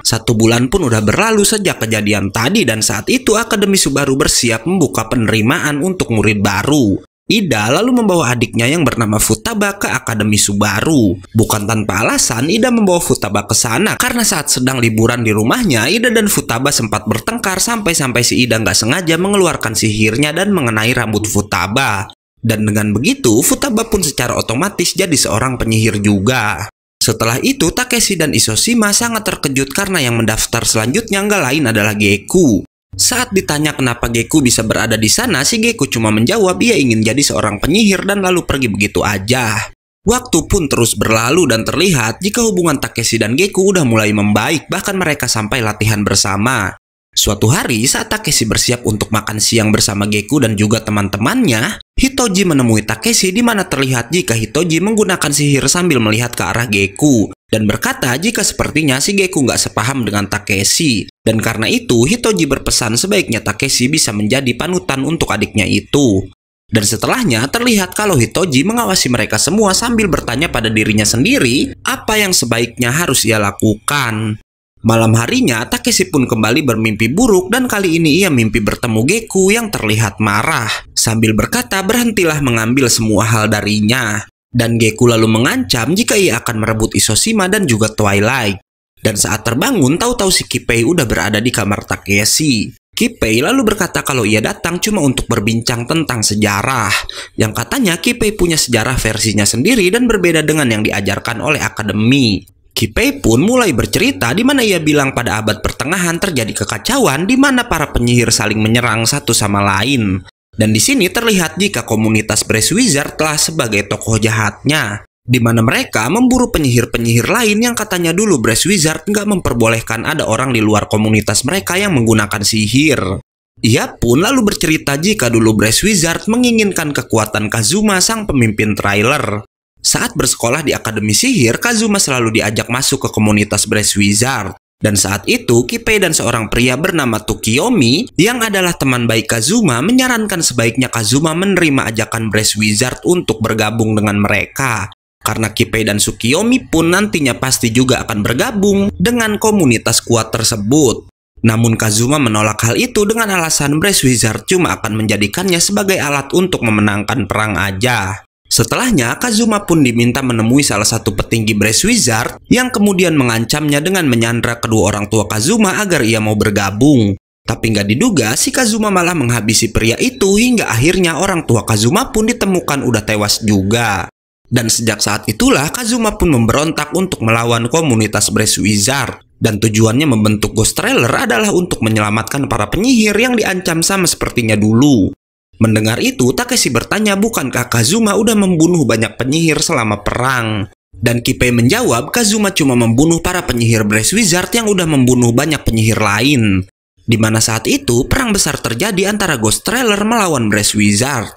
Satu bulan pun udah berlalu sejak kejadian tadi dan saat itu Akademi Subaru bersiap membuka penerimaan untuk murid baru. Ida lalu membawa adiknya yang bernama Futaba ke Akademi Subaru. Bukan tanpa alasan, Ida membawa Futaba ke sana karena saat sedang liburan di rumahnya, Ida dan Futaba sempat bertengkar sampai-sampai si Ida nggak sengaja mengeluarkan sihirnya dan mengenai rambut Futaba. Dan dengan begitu, Futaba pun secara otomatis jadi seorang penyihir juga. Setelah itu, Takeshi dan Isoshima sangat terkejut karena yang mendaftar selanjutnya nggak lain adalah Geku. Saat ditanya kenapa Geku bisa berada di sana, si Geku cuma menjawab ia ingin jadi seorang penyihir dan lalu pergi begitu aja. Waktu pun terus berlalu dan terlihat jika hubungan Takeshi dan Geku udah mulai membaik, bahkan mereka sampai latihan bersama. Suatu hari saat Takeshi bersiap untuk makan siang bersama Geku dan juga teman-temannya, Hitoji menemui Takeshi di mana terlihat jika Hitoji menggunakan sihir sambil melihat ke arah Geku dan berkata jika sepertinya si Geku nggak sepaham dengan Takeshi. Dan karena itu, Hitoji berpesan sebaiknya Takeshi bisa menjadi panutan untuk adiknya itu. Dan setelahnya terlihat kalau Hitoji mengawasi mereka semua sambil bertanya pada dirinya sendiri apa yang sebaiknya harus ia lakukan. Malam harinya, Takeshi pun kembali bermimpi buruk dan kali ini ia mimpi bertemu Geku yang terlihat marah. Sambil berkata berhentilah mengambil semua hal darinya. Dan Geku lalu mengancam jika ia akan merebut Isoshima dan juga Twilight. Dan saat terbangun, tahu-tahu si Kipei udah berada di kamar Takeshi. Kipei lalu berkata kalau ia datang cuma untuk berbincang tentang sejarah, yang katanya Kipei punya sejarah versinya sendiri dan berbeda dengan yang diajarkan oleh akademi. Kipei pun mulai bercerita di mana ia bilang pada abad pertengahan terjadi kekacauan di mana para penyihir saling menyerang satu sama lain. Dan di sini terlihat jika komunitas Brace Wizard telah sebagai tokoh jahatnya, di mana mereka memburu penyihir-penyihir lain yang katanya dulu Brace Wizard nggak memperbolehkan ada orang di luar komunitas mereka yang menggunakan sihir. Ia pun lalu bercerita jika dulu Brace Wizard menginginkan kekuatan Kazuma sang pemimpin trailer saat bersekolah di Akademi Sihir, Kazuma selalu diajak masuk ke komunitas Brace Wizard. Dan saat itu, Kipei dan seorang pria bernama Tukiyomi yang adalah teman baik Kazuma menyarankan sebaiknya Kazuma menerima ajakan Brace Wizard untuk bergabung dengan mereka. Karena Kipei dan Sukiyomi pun nantinya pasti juga akan bergabung dengan komunitas kuat tersebut. Namun Kazuma menolak hal itu dengan alasan Brace Wizard cuma akan menjadikannya sebagai alat untuk memenangkan perang aja. Setelahnya, Kazuma pun diminta menemui salah satu petinggi Brace Wizard yang kemudian mengancamnya dengan menyandra kedua orang tua Kazuma agar ia mau bergabung. Tapi nggak diduga si Kazuma malah menghabisi pria itu hingga akhirnya orang tua Kazuma pun ditemukan udah tewas juga. Dan sejak saat itulah Kazuma pun memberontak untuk melawan komunitas Brace Wizard. Dan tujuannya membentuk Ghost Trailer adalah untuk menyelamatkan para penyihir yang diancam sama sepertinya dulu. Mendengar itu, Takeshi bertanya bukankah Kazuma udah membunuh banyak penyihir selama perang. Dan Kipei menjawab Kazuma cuma membunuh para penyihir Brace Wizard yang udah membunuh banyak penyihir lain. Di mana saat itu, perang besar terjadi antara Ghost Trailer melawan Brace Wizard.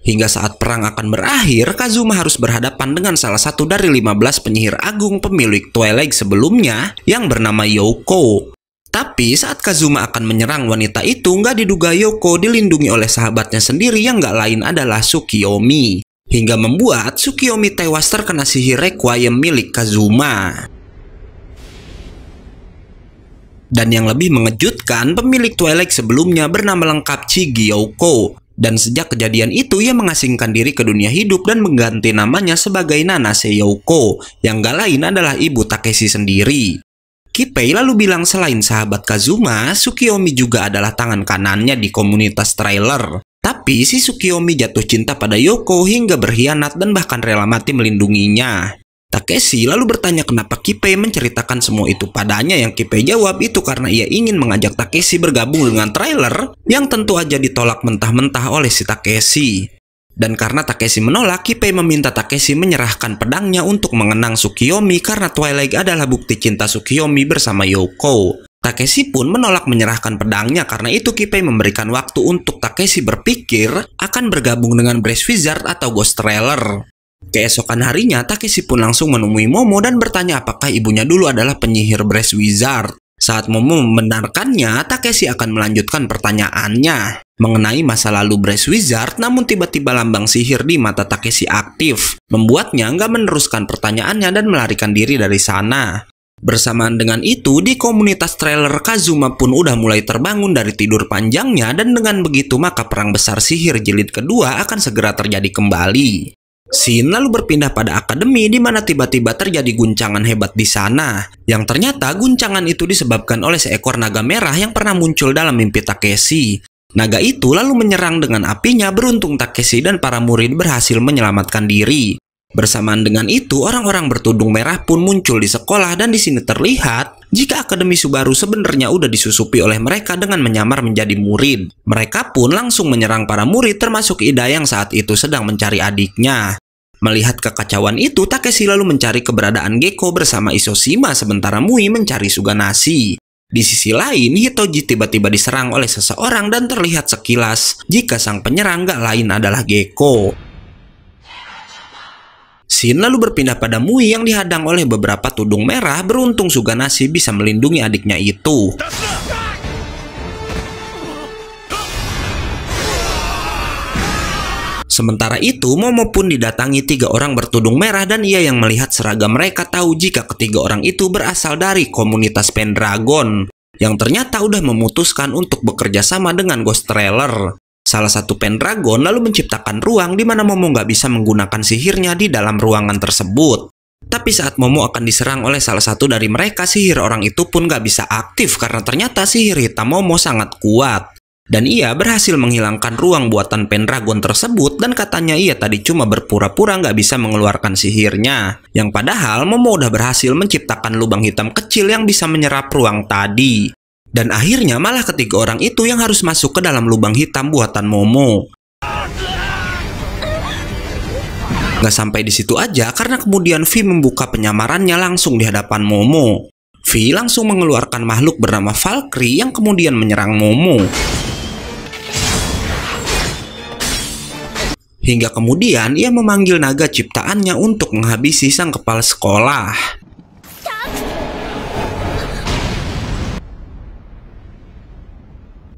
Hingga saat perang akan berakhir, Kazuma harus berhadapan dengan salah satu dari 15 penyihir agung pemilik Twilight sebelumnya yang bernama Yoko. Tapi saat Kazuma akan menyerang wanita itu, nggak diduga Yoko dilindungi oleh sahabatnya sendiri yang nggak lain adalah Sukiyomi. Hingga membuat Sukiyomi tewas terkena sihir yang milik Kazuma. Dan yang lebih mengejutkan, pemilik Twilight sebelumnya bernama lengkap Yoko. Dan sejak kejadian itu, ia mengasingkan diri ke dunia hidup dan mengganti namanya sebagai Nanase Yoko, yang gak lain adalah ibu Takeshi sendiri. Kipei lalu bilang selain sahabat Kazuma, Sukiyomi juga adalah tangan kanannya di komunitas trailer. Tapi si Sukiyomi jatuh cinta pada Yoko hingga berkhianat dan bahkan rela mati melindunginya. Takeshi lalu bertanya kenapa Kipei menceritakan semua itu padanya yang Kipei jawab itu karena ia ingin mengajak Takeshi bergabung dengan trailer yang tentu aja ditolak mentah-mentah oleh si Takeshi. Dan karena Takeshi menolak, Kipei meminta Takeshi menyerahkan pedangnya untuk mengenang Tsukiyomi karena Twilight adalah bukti cinta Tsukiyomi bersama Yoko. Takeshi pun menolak menyerahkan pedangnya karena itu Kipei memberikan waktu untuk Takeshi berpikir akan bergabung dengan Brace Wizard atau Ghost Trailer. Keesokan harinya, Takeshi pun langsung menemui Momo dan bertanya apakah ibunya dulu adalah penyihir Brace Wizard. Saat Momo membenarkannya, Takeshi akan melanjutkan pertanyaannya mengenai masa lalu Brace Wizard namun tiba-tiba lambang sihir di mata Takeshi aktif, membuatnya nggak meneruskan pertanyaannya dan melarikan diri dari sana. Bersamaan dengan itu, di komunitas trailer Kazuma pun udah mulai terbangun dari tidur panjangnya dan dengan begitu maka perang besar sihir jilid kedua akan segera terjadi kembali. Sin lalu berpindah pada akademi di mana tiba-tiba terjadi guncangan hebat di sana. Yang ternyata guncangan itu disebabkan oleh seekor naga merah yang pernah muncul dalam mimpi Takeshi. Naga itu lalu menyerang dengan apinya beruntung Takeshi dan para murid berhasil menyelamatkan diri. Bersamaan dengan itu, orang-orang bertudung merah pun muncul di sekolah dan di sini terlihat jika Akademi Subaru sebenarnya udah disusupi oleh mereka dengan menyamar menjadi murid, mereka pun langsung menyerang para murid termasuk Ida yang saat itu sedang mencari adiknya. Melihat kekacauan itu, Takeshi lalu mencari keberadaan Gecko bersama Isoshima sementara Mui mencari Suganasi. Di sisi lain, Hitoji tiba-tiba diserang oleh seseorang dan terlihat sekilas jika sang penyerang gak lain adalah Gecko. Sin lalu berpindah pada Mui yang dihadang oleh beberapa tudung merah beruntung Suganashi bisa melindungi adiknya itu. Sementara itu, Momo pun didatangi tiga orang bertudung merah dan ia yang melihat seragam mereka tahu jika ketiga orang itu berasal dari komunitas Pendragon yang ternyata udah memutuskan untuk bekerja sama dengan Ghost Trailer salah satu Pendragon lalu menciptakan ruang di mana Momo nggak bisa menggunakan sihirnya di dalam ruangan tersebut. Tapi saat Momo akan diserang oleh salah satu dari mereka, sihir orang itu pun gak bisa aktif karena ternyata sihir hitam Momo sangat kuat. Dan ia berhasil menghilangkan ruang buatan Pendragon tersebut dan katanya ia tadi cuma berpura-pura nggak bisa mengeluarkan sihirnya. Yang padahal Momo udah berhasil menciptakan lubang hitam kecil yang bisa menyerap ruang tadi. Dan akhirnya malah ketiga orang itu yang harus masuk ke dalam lubang hitam buatan Momo. Gak sampai di situ aja karena kemudian V membuka penyamarannya langsung di hadapan Momo. V langsung mengeluarkan makhluk bernama Valkyrie yang kemudian menyerang Momo. Hingga kemudian ia memanggil naga ciptaannya untuk menghabisi sang kepala sekolah.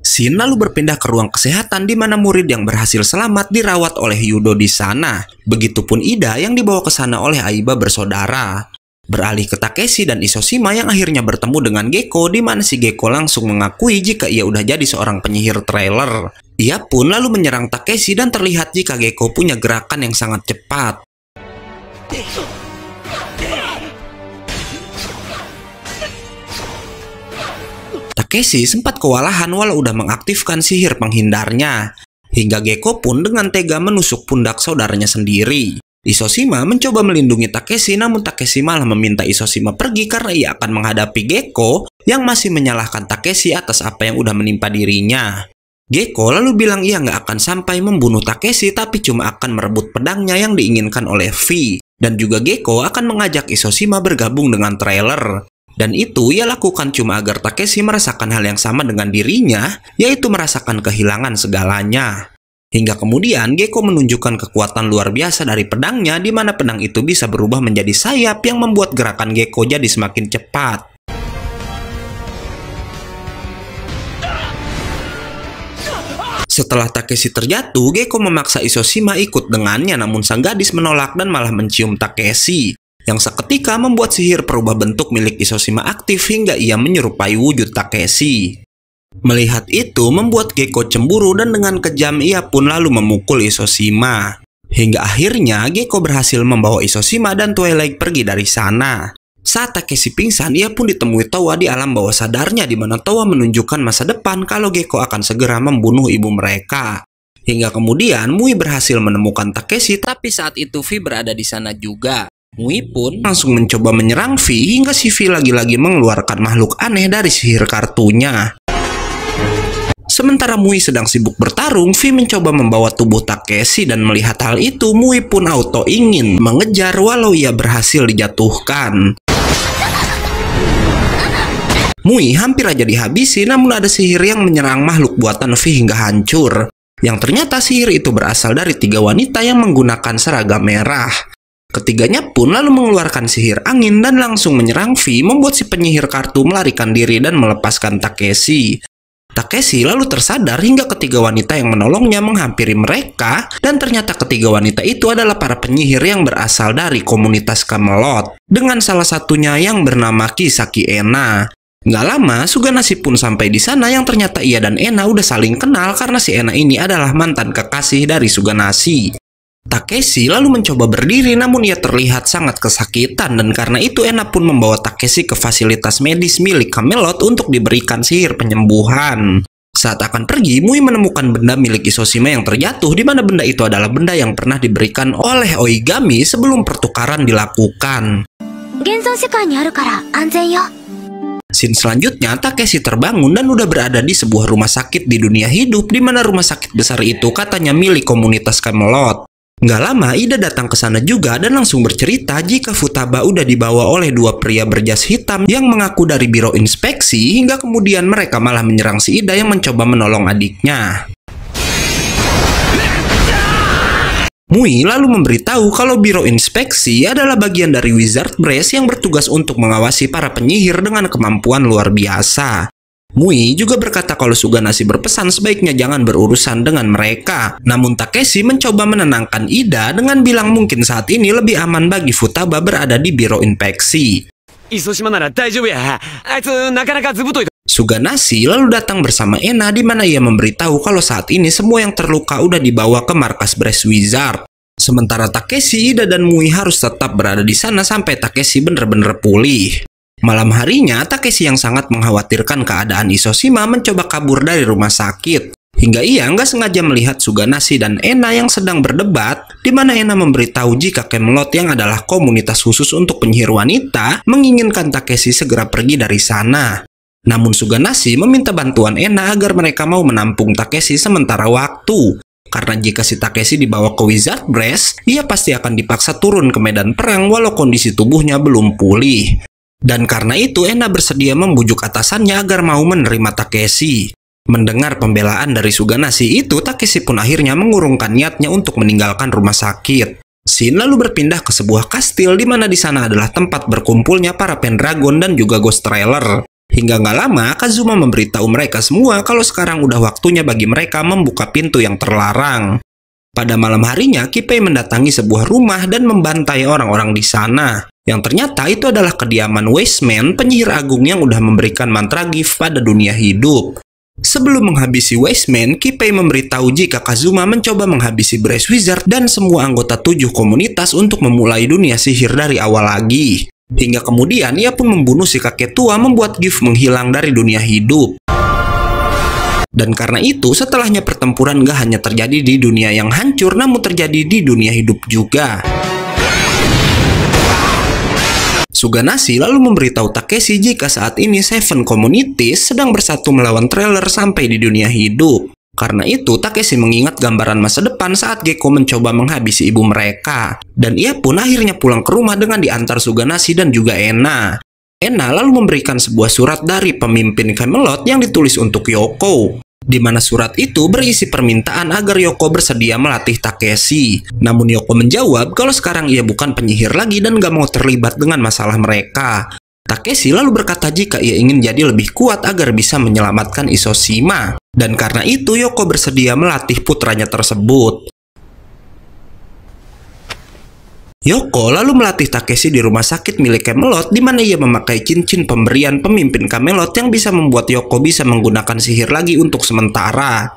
Sin lalu berpindah ke ruang kesehatan di mana murid yang berhasil selamat dirawat oleh Yudo di sana. Begitupun Ida yang dibawa ke sana oleh Aiba bersaudara. Beralih ke Takeshi dan Isoshima yang akhirnya bertemu dengan Gecko di mana si Gecko langsung mengakui jika ia udah jadi seorang penyihir trailer. Ia pun lalu menyerang Takeshi dan terlihat jika Gecko punya gerakan yang sangat cepat. Takeshi sempat kewalahan walau udah mengaktifkan sihir penghindarnya. Hingga Gecko pun dengan tega menusuk pundak saudaranya sendiri. Isoshima mencoba melindungi Takeshi namun Takeshi malah meminta Isoshima pergi karena ia akan menghadapi Gecko yang masih menyalahkan Takeshi atas apa yang udah menimpa dirinya. Gecko lalu bilang ia nggak akan sampai membunuh Takeshi tapi cuma akan merebut pedangnya yang diinginkan oleh V. Dan juga Gecko akan mengajak Isoshima bergabung dengan trailer. Dan itu ia lakukan cuma agar Takeshi merasakan hal yang sama dengan dirinya, yaitu merasakan kehilangan segalanya. Hingga kemudian Gecko menunjukkan kekuatan luar biasa dari pedangnya di mana pedang itu bisa berubah menjadi sayap yang membuat gerakan Gecko jadi semakin cepat. Setelah Takeshi terjatuh, Gecko memaksa Isoshima ikut dengannya namun sang gadis menolak dan malah mencium Takeshi yang seketika membuat sihir perubah bentuk milik Isoshima aktif hingga ia menyerupai wujud Takeshi. Melihat itu membuat Gecko cemburu dan dengan kejam ia pun lalu memukul Isoshima. Hingga akhirnya Gecko berhasil membawa Isoshima dan Twilight pergi dari sana. Saat Takeshi pingsan, ia pun ditemui Towa di alam bawah sadarnya di mana Towa menunjukkan masa depan kalau Gecko akan segera membunuh ibu mereka. Hingga kemudian Mui berhasil menemukan Takeshi tapi saat itu V berada di sana juga. Mui pun langsung mencoba menyerang V hingga si V lagi-lagi mengeluarkan makhluk aneh dari sihir kartunya. Sementara Mui sedang sibuk bertarung, V mencoba membawa tubuh Takeshi dan melihat hal itu, Mui pun auto ingin mengejar walau ia berhasil dijatuhkan. Mui hampir aja dihabisi namun ada sihir yang menyerang makhluk buatan V hingga hancur. Yang ternyata sihir itu berasal dari tiga wanita yang menggunakan seragam merah. Ketiganya pun lalu mengeluarkan sihir angin dan langsung menyerang V membuat si penyihir kartu melarikan diri dan melepaskan Takeshi. Takeshi lalu tersadar hingga ketiga wanita yang menolongnya menghampiri mereka dan ternyata ketiga wanita itu adalah para penyihir yang berasal dari komunitas Camelot dengan salah satunya yang bernama Kisaki Ena. nggak lama, Suganashi pun sampai di sana yang ternyata ia dan Ena udah saling kenal karena si Ena ini adalah mantan kekasih dari Suganashi. Takeshi lalu mencoba berdiri namun ia terlihat sangat kesakitan dan karena itu Ena pun membawa Takeshi ke fasilitas medis milik Camelot untuk diberikan sihir penyembuhan. Saat akan pergi, Mui menemukan benda milik Isoshima yang terjatuh di mana benda itu adalah benda yang pernah diberikan oleh Oigami sebelum pertukaran dilakukan. Sin selanjutnya, Takeshi terbangun dan udah berada di sebuah rumah sakit di dunia hidup di mana rumah sakit besar itu katanya milik komunitas Camelot. Gak lama, Ida datang ke sana juga dan langsung bercerita jika Futaba udah dibawa oleh dua pria berjas hitam yang mengaku dari biro inspeksi hingga kemudian mereka malah menyerang si Ida yang mencoba menolong adiknya. Mui lalu memberitahu kalau Biro Inspeksi adalah bagian dari Wizard Brace yang bertugas untuk mengawasi para penyihir dengan kemampuan luar biasa. Mui juga berkata kalau Suganasi berpesan sebaiknya jangan berurusan dengan mereka. Namun Takeshi mencoba menenangkan Ida dengan bilang mungkin saat ini lebih aman bagi Futaba berada di biro Infeksi. Ya. Suganasi lalu datang bersama Ena di mana ia memberitahu kalau saat ini semua yang terluka udah dibawa ke markas Brace Wizard. Sementara Takeshi, Ida, dan Mui harus tetap berada di sana sampai Takeshi benar-benar pulih. Malam harinya, Takeshi yang sangat mengkhawatirkan keadaan Isoshima mencoba kabur dari rumah sakit. Hingga ia nggak sengaja melihat Suganashi dan Ena yang sedang berdebat, di mana Ena memberitahu jika Camelot yang adalah komunitas khusus untuk penyihir wanita menginginkan Takeshi segera pergi dari sana. Namun Suganashi meminta bantuan Ena agar mereka mau menampung Takeshi sementara waktu. Karena jika si Takeshi dibawa ke Wizard Breast, ia pasti akan dipaksa turun ke medan perang walau kondisi tubuhnya belum pulih. Dan karena itu Ena bersedia membujuk atasannya agar mau menerima Takeshi. Mendengar pembelaan dari Suganashi itu, Takeshi pun akhirnya mengurungkan niatnya untuk meninggalkan rumah sakit. Shin lalu berpindah ke sebuah kastil di mana di sana adalah tempat berkumpulnya para Pendragon dan juga Ghost Trailer. Hingga nggak lama, Kazuma memberitahu mereka semua kalau sekarang udah waktunya bagi mereka membuka pintu yang terlarang. Pada malam harinya, Kipei mendatangi sebuah rumah dan membantai orang-orang di sana yang ternyata itu adalah kediaman Wiseman, penyihir agung yang udah memberikan mantra gift pada dunia hidup. Sebelum menghabisi Wiseman, Kipei memberitahu jika Kazuma mencoba menghabisi Brace Wizard dan semua anggota tujuh komunitas untuk memulai dunia sihir dari awal lagi. Hingga kemudian ia pun membunuh si kakek tua membuat Gif menghilang dari dunia hidup. Dan karena itu setelahnya pertempuran gak hanya terjadi di dunia yang hancur namun terjadi di dunia hidup juga. Suganashi lalu memberitahu Takeshi jika saat ini Seven Communities sedang bersatu melawan trailer sampai di dunia hidup. Karena itu, Takeshi mengingat gambaran masa depan saat Gecko mencoba menghabisi ibu mereka. Dan ia pun akhirnya pulang ke rumah dengan diantar Suganashi dan juga Ena. Ena lalu memberikan sebuah surat dari pemimpin Camelot yang ditulis untuk Yoko di mana surat itu berisi permintaan agar Yoko bersedia melatih Takeshi. Namun Yoko menjawab kalau sekarang ia bukan penyihir lagi dan gak mau terlibat dengan masalah mereka. Takeshi lalu berkata jika ia ingin jadi lebih kuat agar bisa menyelamatkan Isoshima. Dan karena itu Yoko bersedia melatih putranya tersebut. Yoko lalu melatih Takeshi di rumah sakit milik Camelot di mana ia memakai cincin pemberian pemimpin Camelot yang bisa membuat Yoko bisa menggunakan sihir lagi untuk sementara.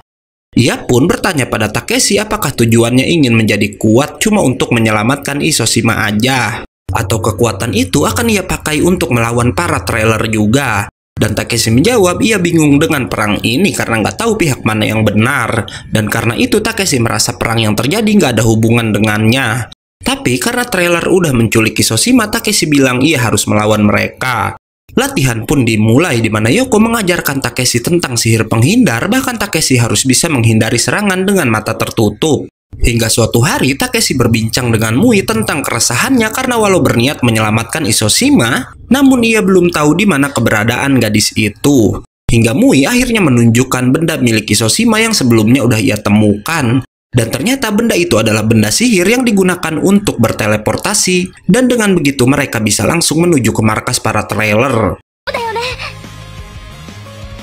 Ia pun bertanya pada Takeshi apakah tujuannya ingin menjadi kuat cuma untuk menyelamatkan Isoshima aja atau kekuatan itu akan ia pakai untuk melawan para trailer juga. Dan Takeshi menjawab ia bingung dengan perang ini karena nggak tahu pihak mana yang benar. Dan karena itu Takeshi merasa perang yang terjadi nggak ada hubungan dengannya. Tapi karena trailer udah menculik Isosima, Takeshi bilang ia harus melawan mereka. Latihan pun dimulai di mana Yoko mengajarkan Takeshi tentang sihir penghindar, bahkan Takeshi harus bisa menghindari serangan dengan mata tertutup. Hingga suatu hari, Takeshi berbincang dengan Mui tentang keresahannya karena walau berniat menyelamatkan Isoshima, namun ia belum tahu di mana keberadaan gadis itu. Hingga Mui akhirnya menunjukkan benda milik Isoshima yang sebelumnya udah ia temukan. Dan ternyata benda itu adalah benda sihir yang digunakan untuk berteleportasi, dan dengan begitu mereka bisa langsung menuju ke markas para trailer.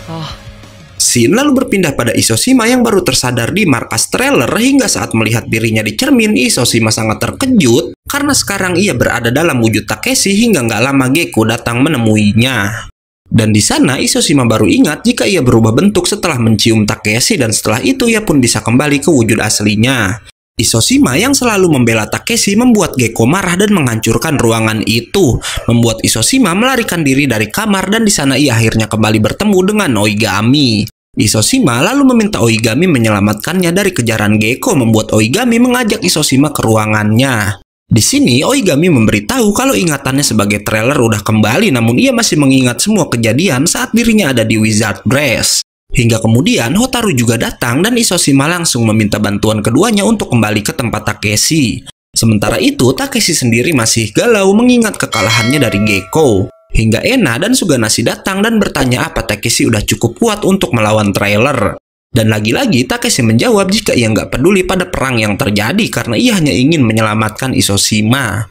Oh. Sin lalu berpindah pada Isoshima yang baru tersadar di markas trailer hingga saat melihat dirinya di cermin Isoshima sangat terkejut karena sekarang ia berada dalam wujud Takeshi hingga nggak lama Geko datang menemuinya. Dan di sana Isosima baru ingat jika ia berubah bentuk setelah mencium Takeshi dan setelah itu ia pun bisa kembali ke wujud aslinya. Isosima yang selalu membela Takeshi membuat Gecko marah dan menghancurkan ruangan itu, membuat Isosima melarikan diri dari kamar dan di sana ia akhirnya kembali bertemu dengan Oigami. Isosima lalu meminta Oigami menyelamatkannya dari kejaran Gecko membuat Oigami mengajak Isosima ke ruangannya. Di sini, Oigami memberitahu kalau ingatannya sebagai trailer udah kembali namun ia masih mengingat semua kejadian saat dirinya ada di Wizard Dress. Hingga kemudian, Hotaru juga datang dan Isoshima langsung meminta bantuan keduanya untuk kembali ke tempat Takeshi. Sementara itu, Takeshi sendiri masih galau mengingat kekalahannya dari Gecko. Hingga Ena dan Suganashi datang dan bertanya apa Takeshi udah cukup kuat untuk melawan trailer. Dan lagi-lagi Takeshi menjawab jika ia nggak peduli pada perang yang terjadi karena ia hanya ingin menyelamatkan Isoshima.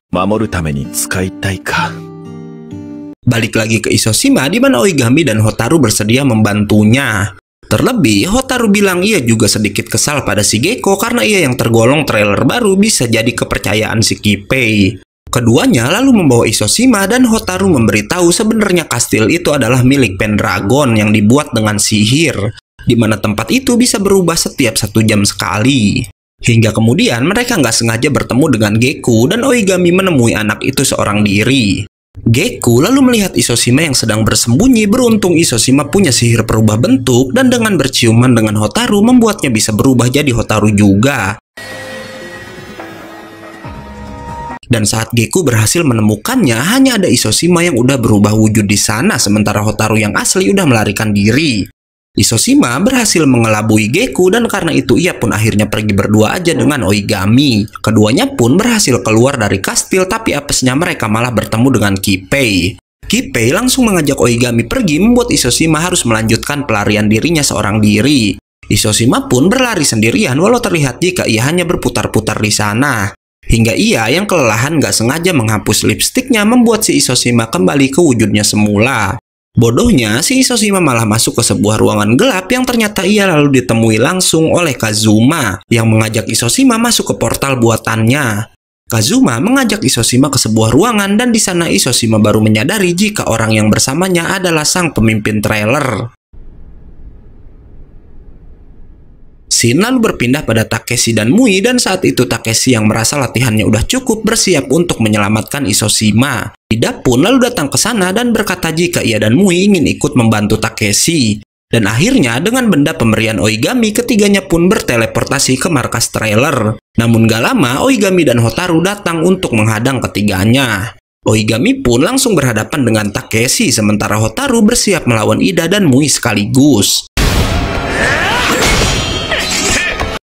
Balik lagi ke Isoshima di mana Oigami dan Hotaru bersedia membantunya. Terlebih, Hotaru bilang ia juga sedikit kesal pada si Geko karena ia yang tergolong trailer baru bisa jadi kepercayaan si Kipei. Keduanya lalu membawa Isoshima dan Hotaru memberitahu sebenarnya kastil itu adalah milik Pendragon yang dibuat dengan sihir di mana tempat itu bisa berubah setiap satu jam sekali. Hingga kemudian mereka nggak sengaja bertemu dengan Geku dan Oigami menemui anak itu seorang diri. Geku lalu melihat Isosima yang sedang bersembunyi beruntung Isosima punya sihir perubah bentuk dan dengan berciuman dengan Hotaru membuatnya bisa berubah jadi Hotaru juga. Dan saat Geku berhasil menemukannya, hanya ada Isosima yang udah berubah wujud di sana, sementara Hotaru yang asli udah melarikan diri. Isosima berhasil mengelabui Geku dan karena itu ia pun akhirnya pergi berdua aja dengan Oigami. Keduanya pun berhasil keluar dari kastil tapi apesnya mereka malah bertemu dengan Kipei. Kipei langsung mengajak Oigami pergi membuat Isosima harus melanjutkan pelarian dirinya seorang diri. Isosima pun berlari sendirian walau terlihat jika ia hanya berputar-putar di sana. Hingga ia yang kelelahan gak sengaja menghapus lipstiknya membuat si Isosima kembali ke wujudnya semula. Bodohnya, si Isoshima malah masuk ke sebuah ruangan gelap yang ternyata ia lalu ditemui langsung oleh Kazuma yang mengajak Isoshima masuk ke portal buatannya. Kazuma mengajak Isoshima ke sebuah ruangan dan di sana Isoshima baru menyadari jika orang yang bersamanya adalah sang pemimpin trailer. Shin lalu berpindah pada Takeshi dan Mui dan saat itu Takeshi yang merasa latihannya udah cukup bersiap untuk menyelamatkan Isoshima. Ida pun lalu datang ke sana dan berkata jika ia dan Mui ingin ikut membantu Takeshi. Dan akhirnya dengan benda pemberian Oigami ketiganya pun berteleportasi ke markas trailer. Namun gak lama Oigami dan Hotaru datang untuk menghadang ketiganya. Oigami pun langsung berhadapan dengan Takeshi sementara Hotaru bersiap melawan Ida dan Mui sekaligus.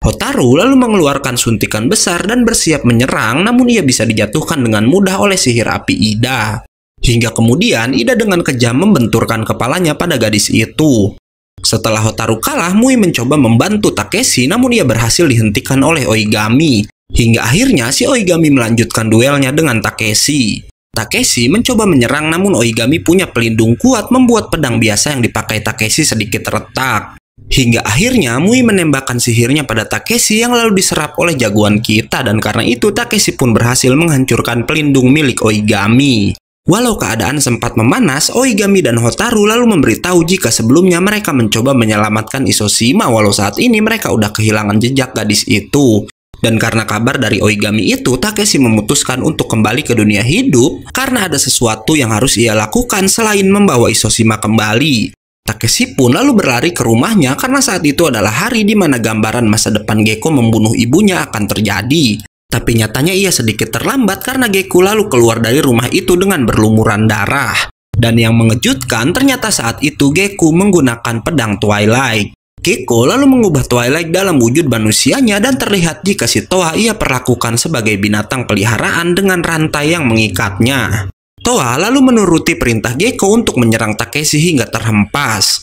Hotaru lalu mengeluarkan suntikan besar dan bersiap menyerang namun ia bisa dijatuhkan dengan mudah oleh sihir api Ida. Hingga kemudian Ida dengan kejam membenturkan kepalanya pada gadis itu. Setelah Hotaru kalah, Mui mencoba membantu Takeshi namun ia berhasil dihentikan oleh Oigami. Hingga akhirnya si Oigami melanjutkan duelnya dengan Takeshi. Takeshi mencoba menyerang namun Oigami punya pelindung kuat membuat pedang biasa yang dipakai Takeshi sedikit retak. Hingga akhirnya Mui menembakkan sihirnya pada Takeshi yang lalu diserap oleh jagoan kita dan karena itu Takeshi pun berhasil menghancurkan pelindung milik Oigami. Walau keadaan sempat memanas, Oigami dan Hotaru lalu memberitahu jika sebelumnya mereka mencoba menyelamatkan Isoshima walau saat ini mereka udah kehilangan jejak gadis itu. Dan karena kabar dari Oigami itu, Takeshi memutuskan untuk kembali ke dunia hidup karena ada sesuatu yang harus ia lakukan selain membawa Isoshima kembali. Takeshi pun lalu berlari ke rumahnya karena saat itu adalah hari di mana gambaran masa depan Gecko membunuh ibunya akan terjadi. Tapi nyatanya ia sedikit terlambat karena Gecko lalu keluar dari rumah itu dengan berlumuran darah. Dan yang mengejutkan ternyata saat itu Gecko menggunakan pedang Twilight. Gecko lalu mengubah Twilight dalam wujud manusianya dan terlihat jika si Toa ia perlakukan sebagai binatang peliharaan dengan rantai yang mengikatnya. Toa lalu menuruti perintah Gecko untuk menyerang Takeshi hingga terhempas.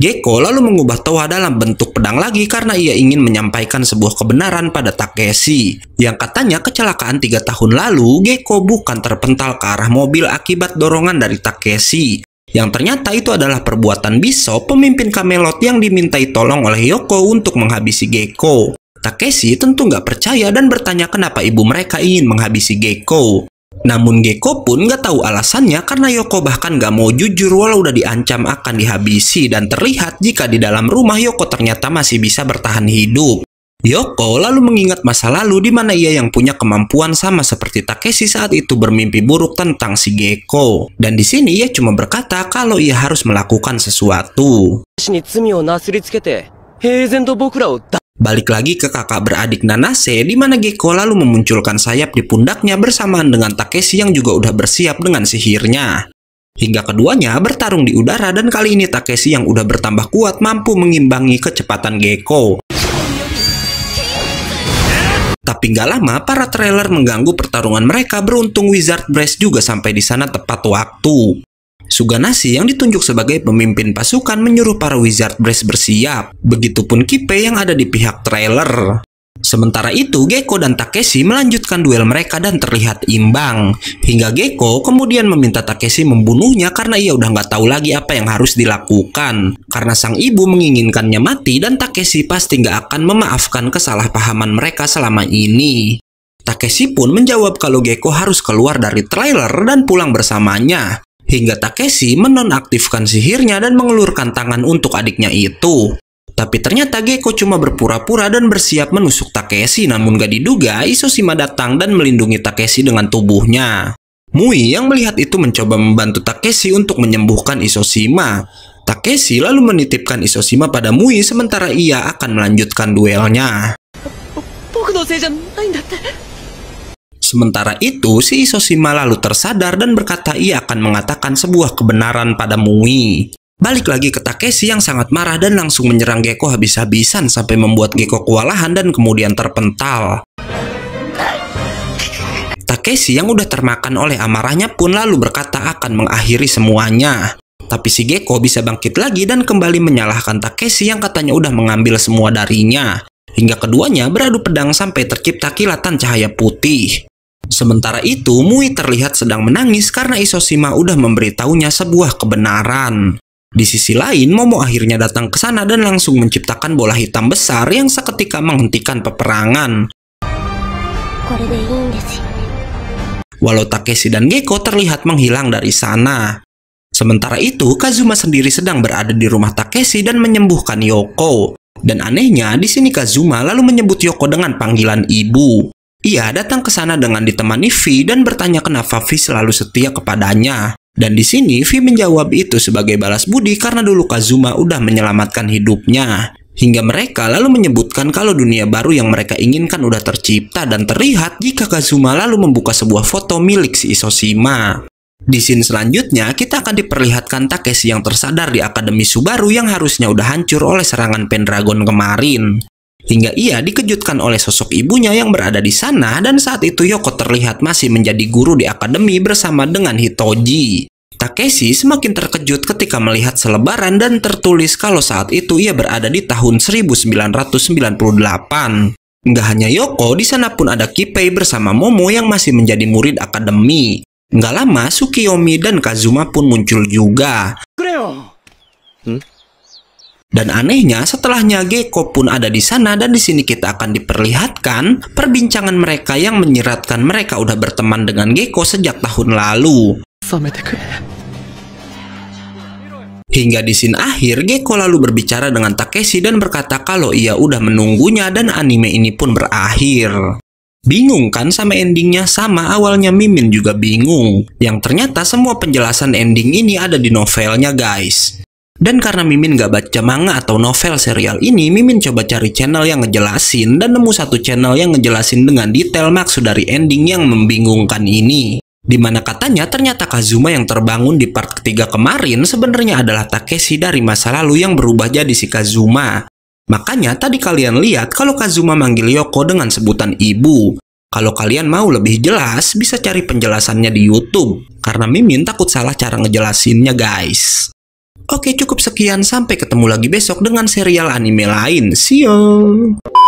Gecko lalu mengubah Toa dalam bentuk pedang lagi karena ia ingin menyampaikan sebuah kebenaran pada Takeshi. Yang katanya kecelakaan tiga tahun lalu, Gecko bukan terpental ke arah mobil akibat dorongan dari Takeshi. Yang ternyata itu adalah perbuatan Biso, pemimpin Kamelot yang dimintai tolong oleh Yoko untuk menghabisi Gecko. Takeshi tentu nggak percaya dan bertanya kenapa ibu mereka ingin menghabisi Gecko. Namun Gecko pun gak tahu alasannya karena Yoko bahkan gak mau jujur walau udah diancam akan dihabisi dan terlihat jika di dalam rumah Yoko ternyata masih bisa bertahan hidup. Yoko lalu mengingat masa lalu di mana ia yang punya kemampuan sama seperti Takeshi saat itu bermimpi buruk tentang si Gecko. Dan di sini ia cuma berkata kalau ia harus melakukan sesuatu. Balik lagi ke kakak beradik Nanase di mana Gecko lalu memunculkan sayap di pundaknya bersamaan dengan Takeshi yang juga udah bersiap dengan sihirnya. Hingga keduanya bertarung di udara dan kali ini Takeshi yang udah bertambah kuat mampu mengimbangi kecepatan Gecko. Tapi nggak lama para trailer mengganggu pertarungan mereka beruntung Wizard Brace juga sampai di sana tepat waktu. Suganasi yang ditunjuk sebagai pemimpin pasukan menyuruh para wizard brace bersiap, begitupun Kipe yang ada di pihak trailer. Sementara itu, Gecko dan Takeshi melanjutkan duel mereka dan terlihat imbang. Hingga Gecko kemudian meminta Takeshi membunuhnya karena ia udah nggak tahu lagi apa yang harus dilakukan. Karena sang ibu menginginkannya mati dan Takeshi pasti nggak akan memaafkan kesalahpahaman mereka selama ini. Takeshi pun menjawab kalau Gecko harus keluar dari trailer dan pulang bersamanya hingga Takeshi menonaktifkan sihirnya dan mengelurkan tangan untuk adiknya itu. Tapi ternyata Gecko cuma berpura-pura dan bersiap menusuk Takeshi namun gak diduga Isoshima datang dan melindungi Takeshi dengan tubuhnya. Mui yang melihat itu mencoba membantu Takeshi untuk menyembuhkan Isoshima. Takeshi lalu menitipkan Isoshima pada Mui sementara ia akan melanjutkan duelnya. Sementara itu, si Isoshima lalu tersadar dan berkata ia akan mengatakan sebuah kebenaran pada Mui. Balik lagi ke Takeshi yang sangat marah dan langsung menyerang Gecko habis-habisan sampai membuat Gecko kewalahan dan kemudian terpental. Takeshi yang udah termakan oleh amarahnya pun lalu berkata akan mengakhiri semuanya. Tapi si Gecko bisa bangkit lagi dan kembali menyalahkan Takeshi yang katanya udah mengambil semua darinya. Hingga keduanya beradu pedang sampai tercipta kilatan cahaya putih. Sementara itu, Mui terlihat sedang menangis karena Isoshima udah memberitahunya sebuah kebenaran. Di sisi lain, Momo akhirnya datang ke sana dan langsung menciptakan bola hitam besar yang seketika menghentikan peperangan. Walau Takeshi dan Geko terlihat menghilang dari sana. Sementara itu, Kazuma sendiri sedang berada di rumah Takeshi dan menyembuhkan Yoko. Dan anehnya, di sini Kazuma lalu menyebut Yoko dengan panggilan ibu. Ia datang ke sana dengan ditemani V dan bertanya kenapa V selalu setia kepadanya. Dan di sini V menjawab itu sebagai balas budi karena dulu Kazuma udah menyelamatkan hidupnya. Hingga mereka lalu menyebutkan kalau dunia baru yang mereka inginkan udah tercipta dan terlihat jika Kazuma lalu membuka sebuah foto milik si Isoshima. Di scene selanjutnya, kita akan diperlihatkan Takeshi yang tersadar di Akademi Subaru yang harusnya udah hancur oleh serangan Pendragon kemarin hingga ia dikejutkan oleh sosok ibunya yang berada di sana dan saat itu Yoko terlihat masih menjadi guru di akademi bersama dengan Hitoji. Takeshi semakin terkejut ketika melihat selebaran dan tertulis kalau saat itu ia berada di tahun 1998. Nggak hanya Yoko, di sana pun ada Kipei bersama Momo yang masih menjadi murid akademi. Nggak lama, Sukiyomi dan Kazuma pun muncul juga. Hmm? Dan anehnya setelahnya Gecko pun ada di sana dan di sini kita akan diperlihatkan perbincangan mereka yang menyeratkan mereka udah berteman dengan Gecko sejak tahun lalu. Hingga di scene akhir, Gecko lalu berbicara dengan Takeshi dan berkata kalau ia udah menunggunya dan anime ini pun berakhir. Bingung kan sama endingnya? Sama awalnya Mimin juga bingung. Yang ternyata semua penjelasan ending ini ada di novelnya guys. Dan karena Mimin gak baca manga atau novel serial ini, Mimin coba cari channel yang ngejelasin dan nemu satu channel yang ngejelasin dengan detail maksud dari ending yang membingungkan ini. Dimana katanya ternyata Kazuma yang terbangun di part ketiga kemarin sebenarnya adalah Takeshi dari masa lalu yang berubah jadi si Kazuma. Makanya tadi kalian lihat kalau Kazuma manggil Yoko dengan sebutan ibu. Kalau kalian mau lebih jelas, bisa cari penjelasannya di Youtube. Karena Mimin takut salah cara ngejelasinnya guys. Oke cukup sekian, sampai ketemu lagi besok dengan serial anime lain. See you!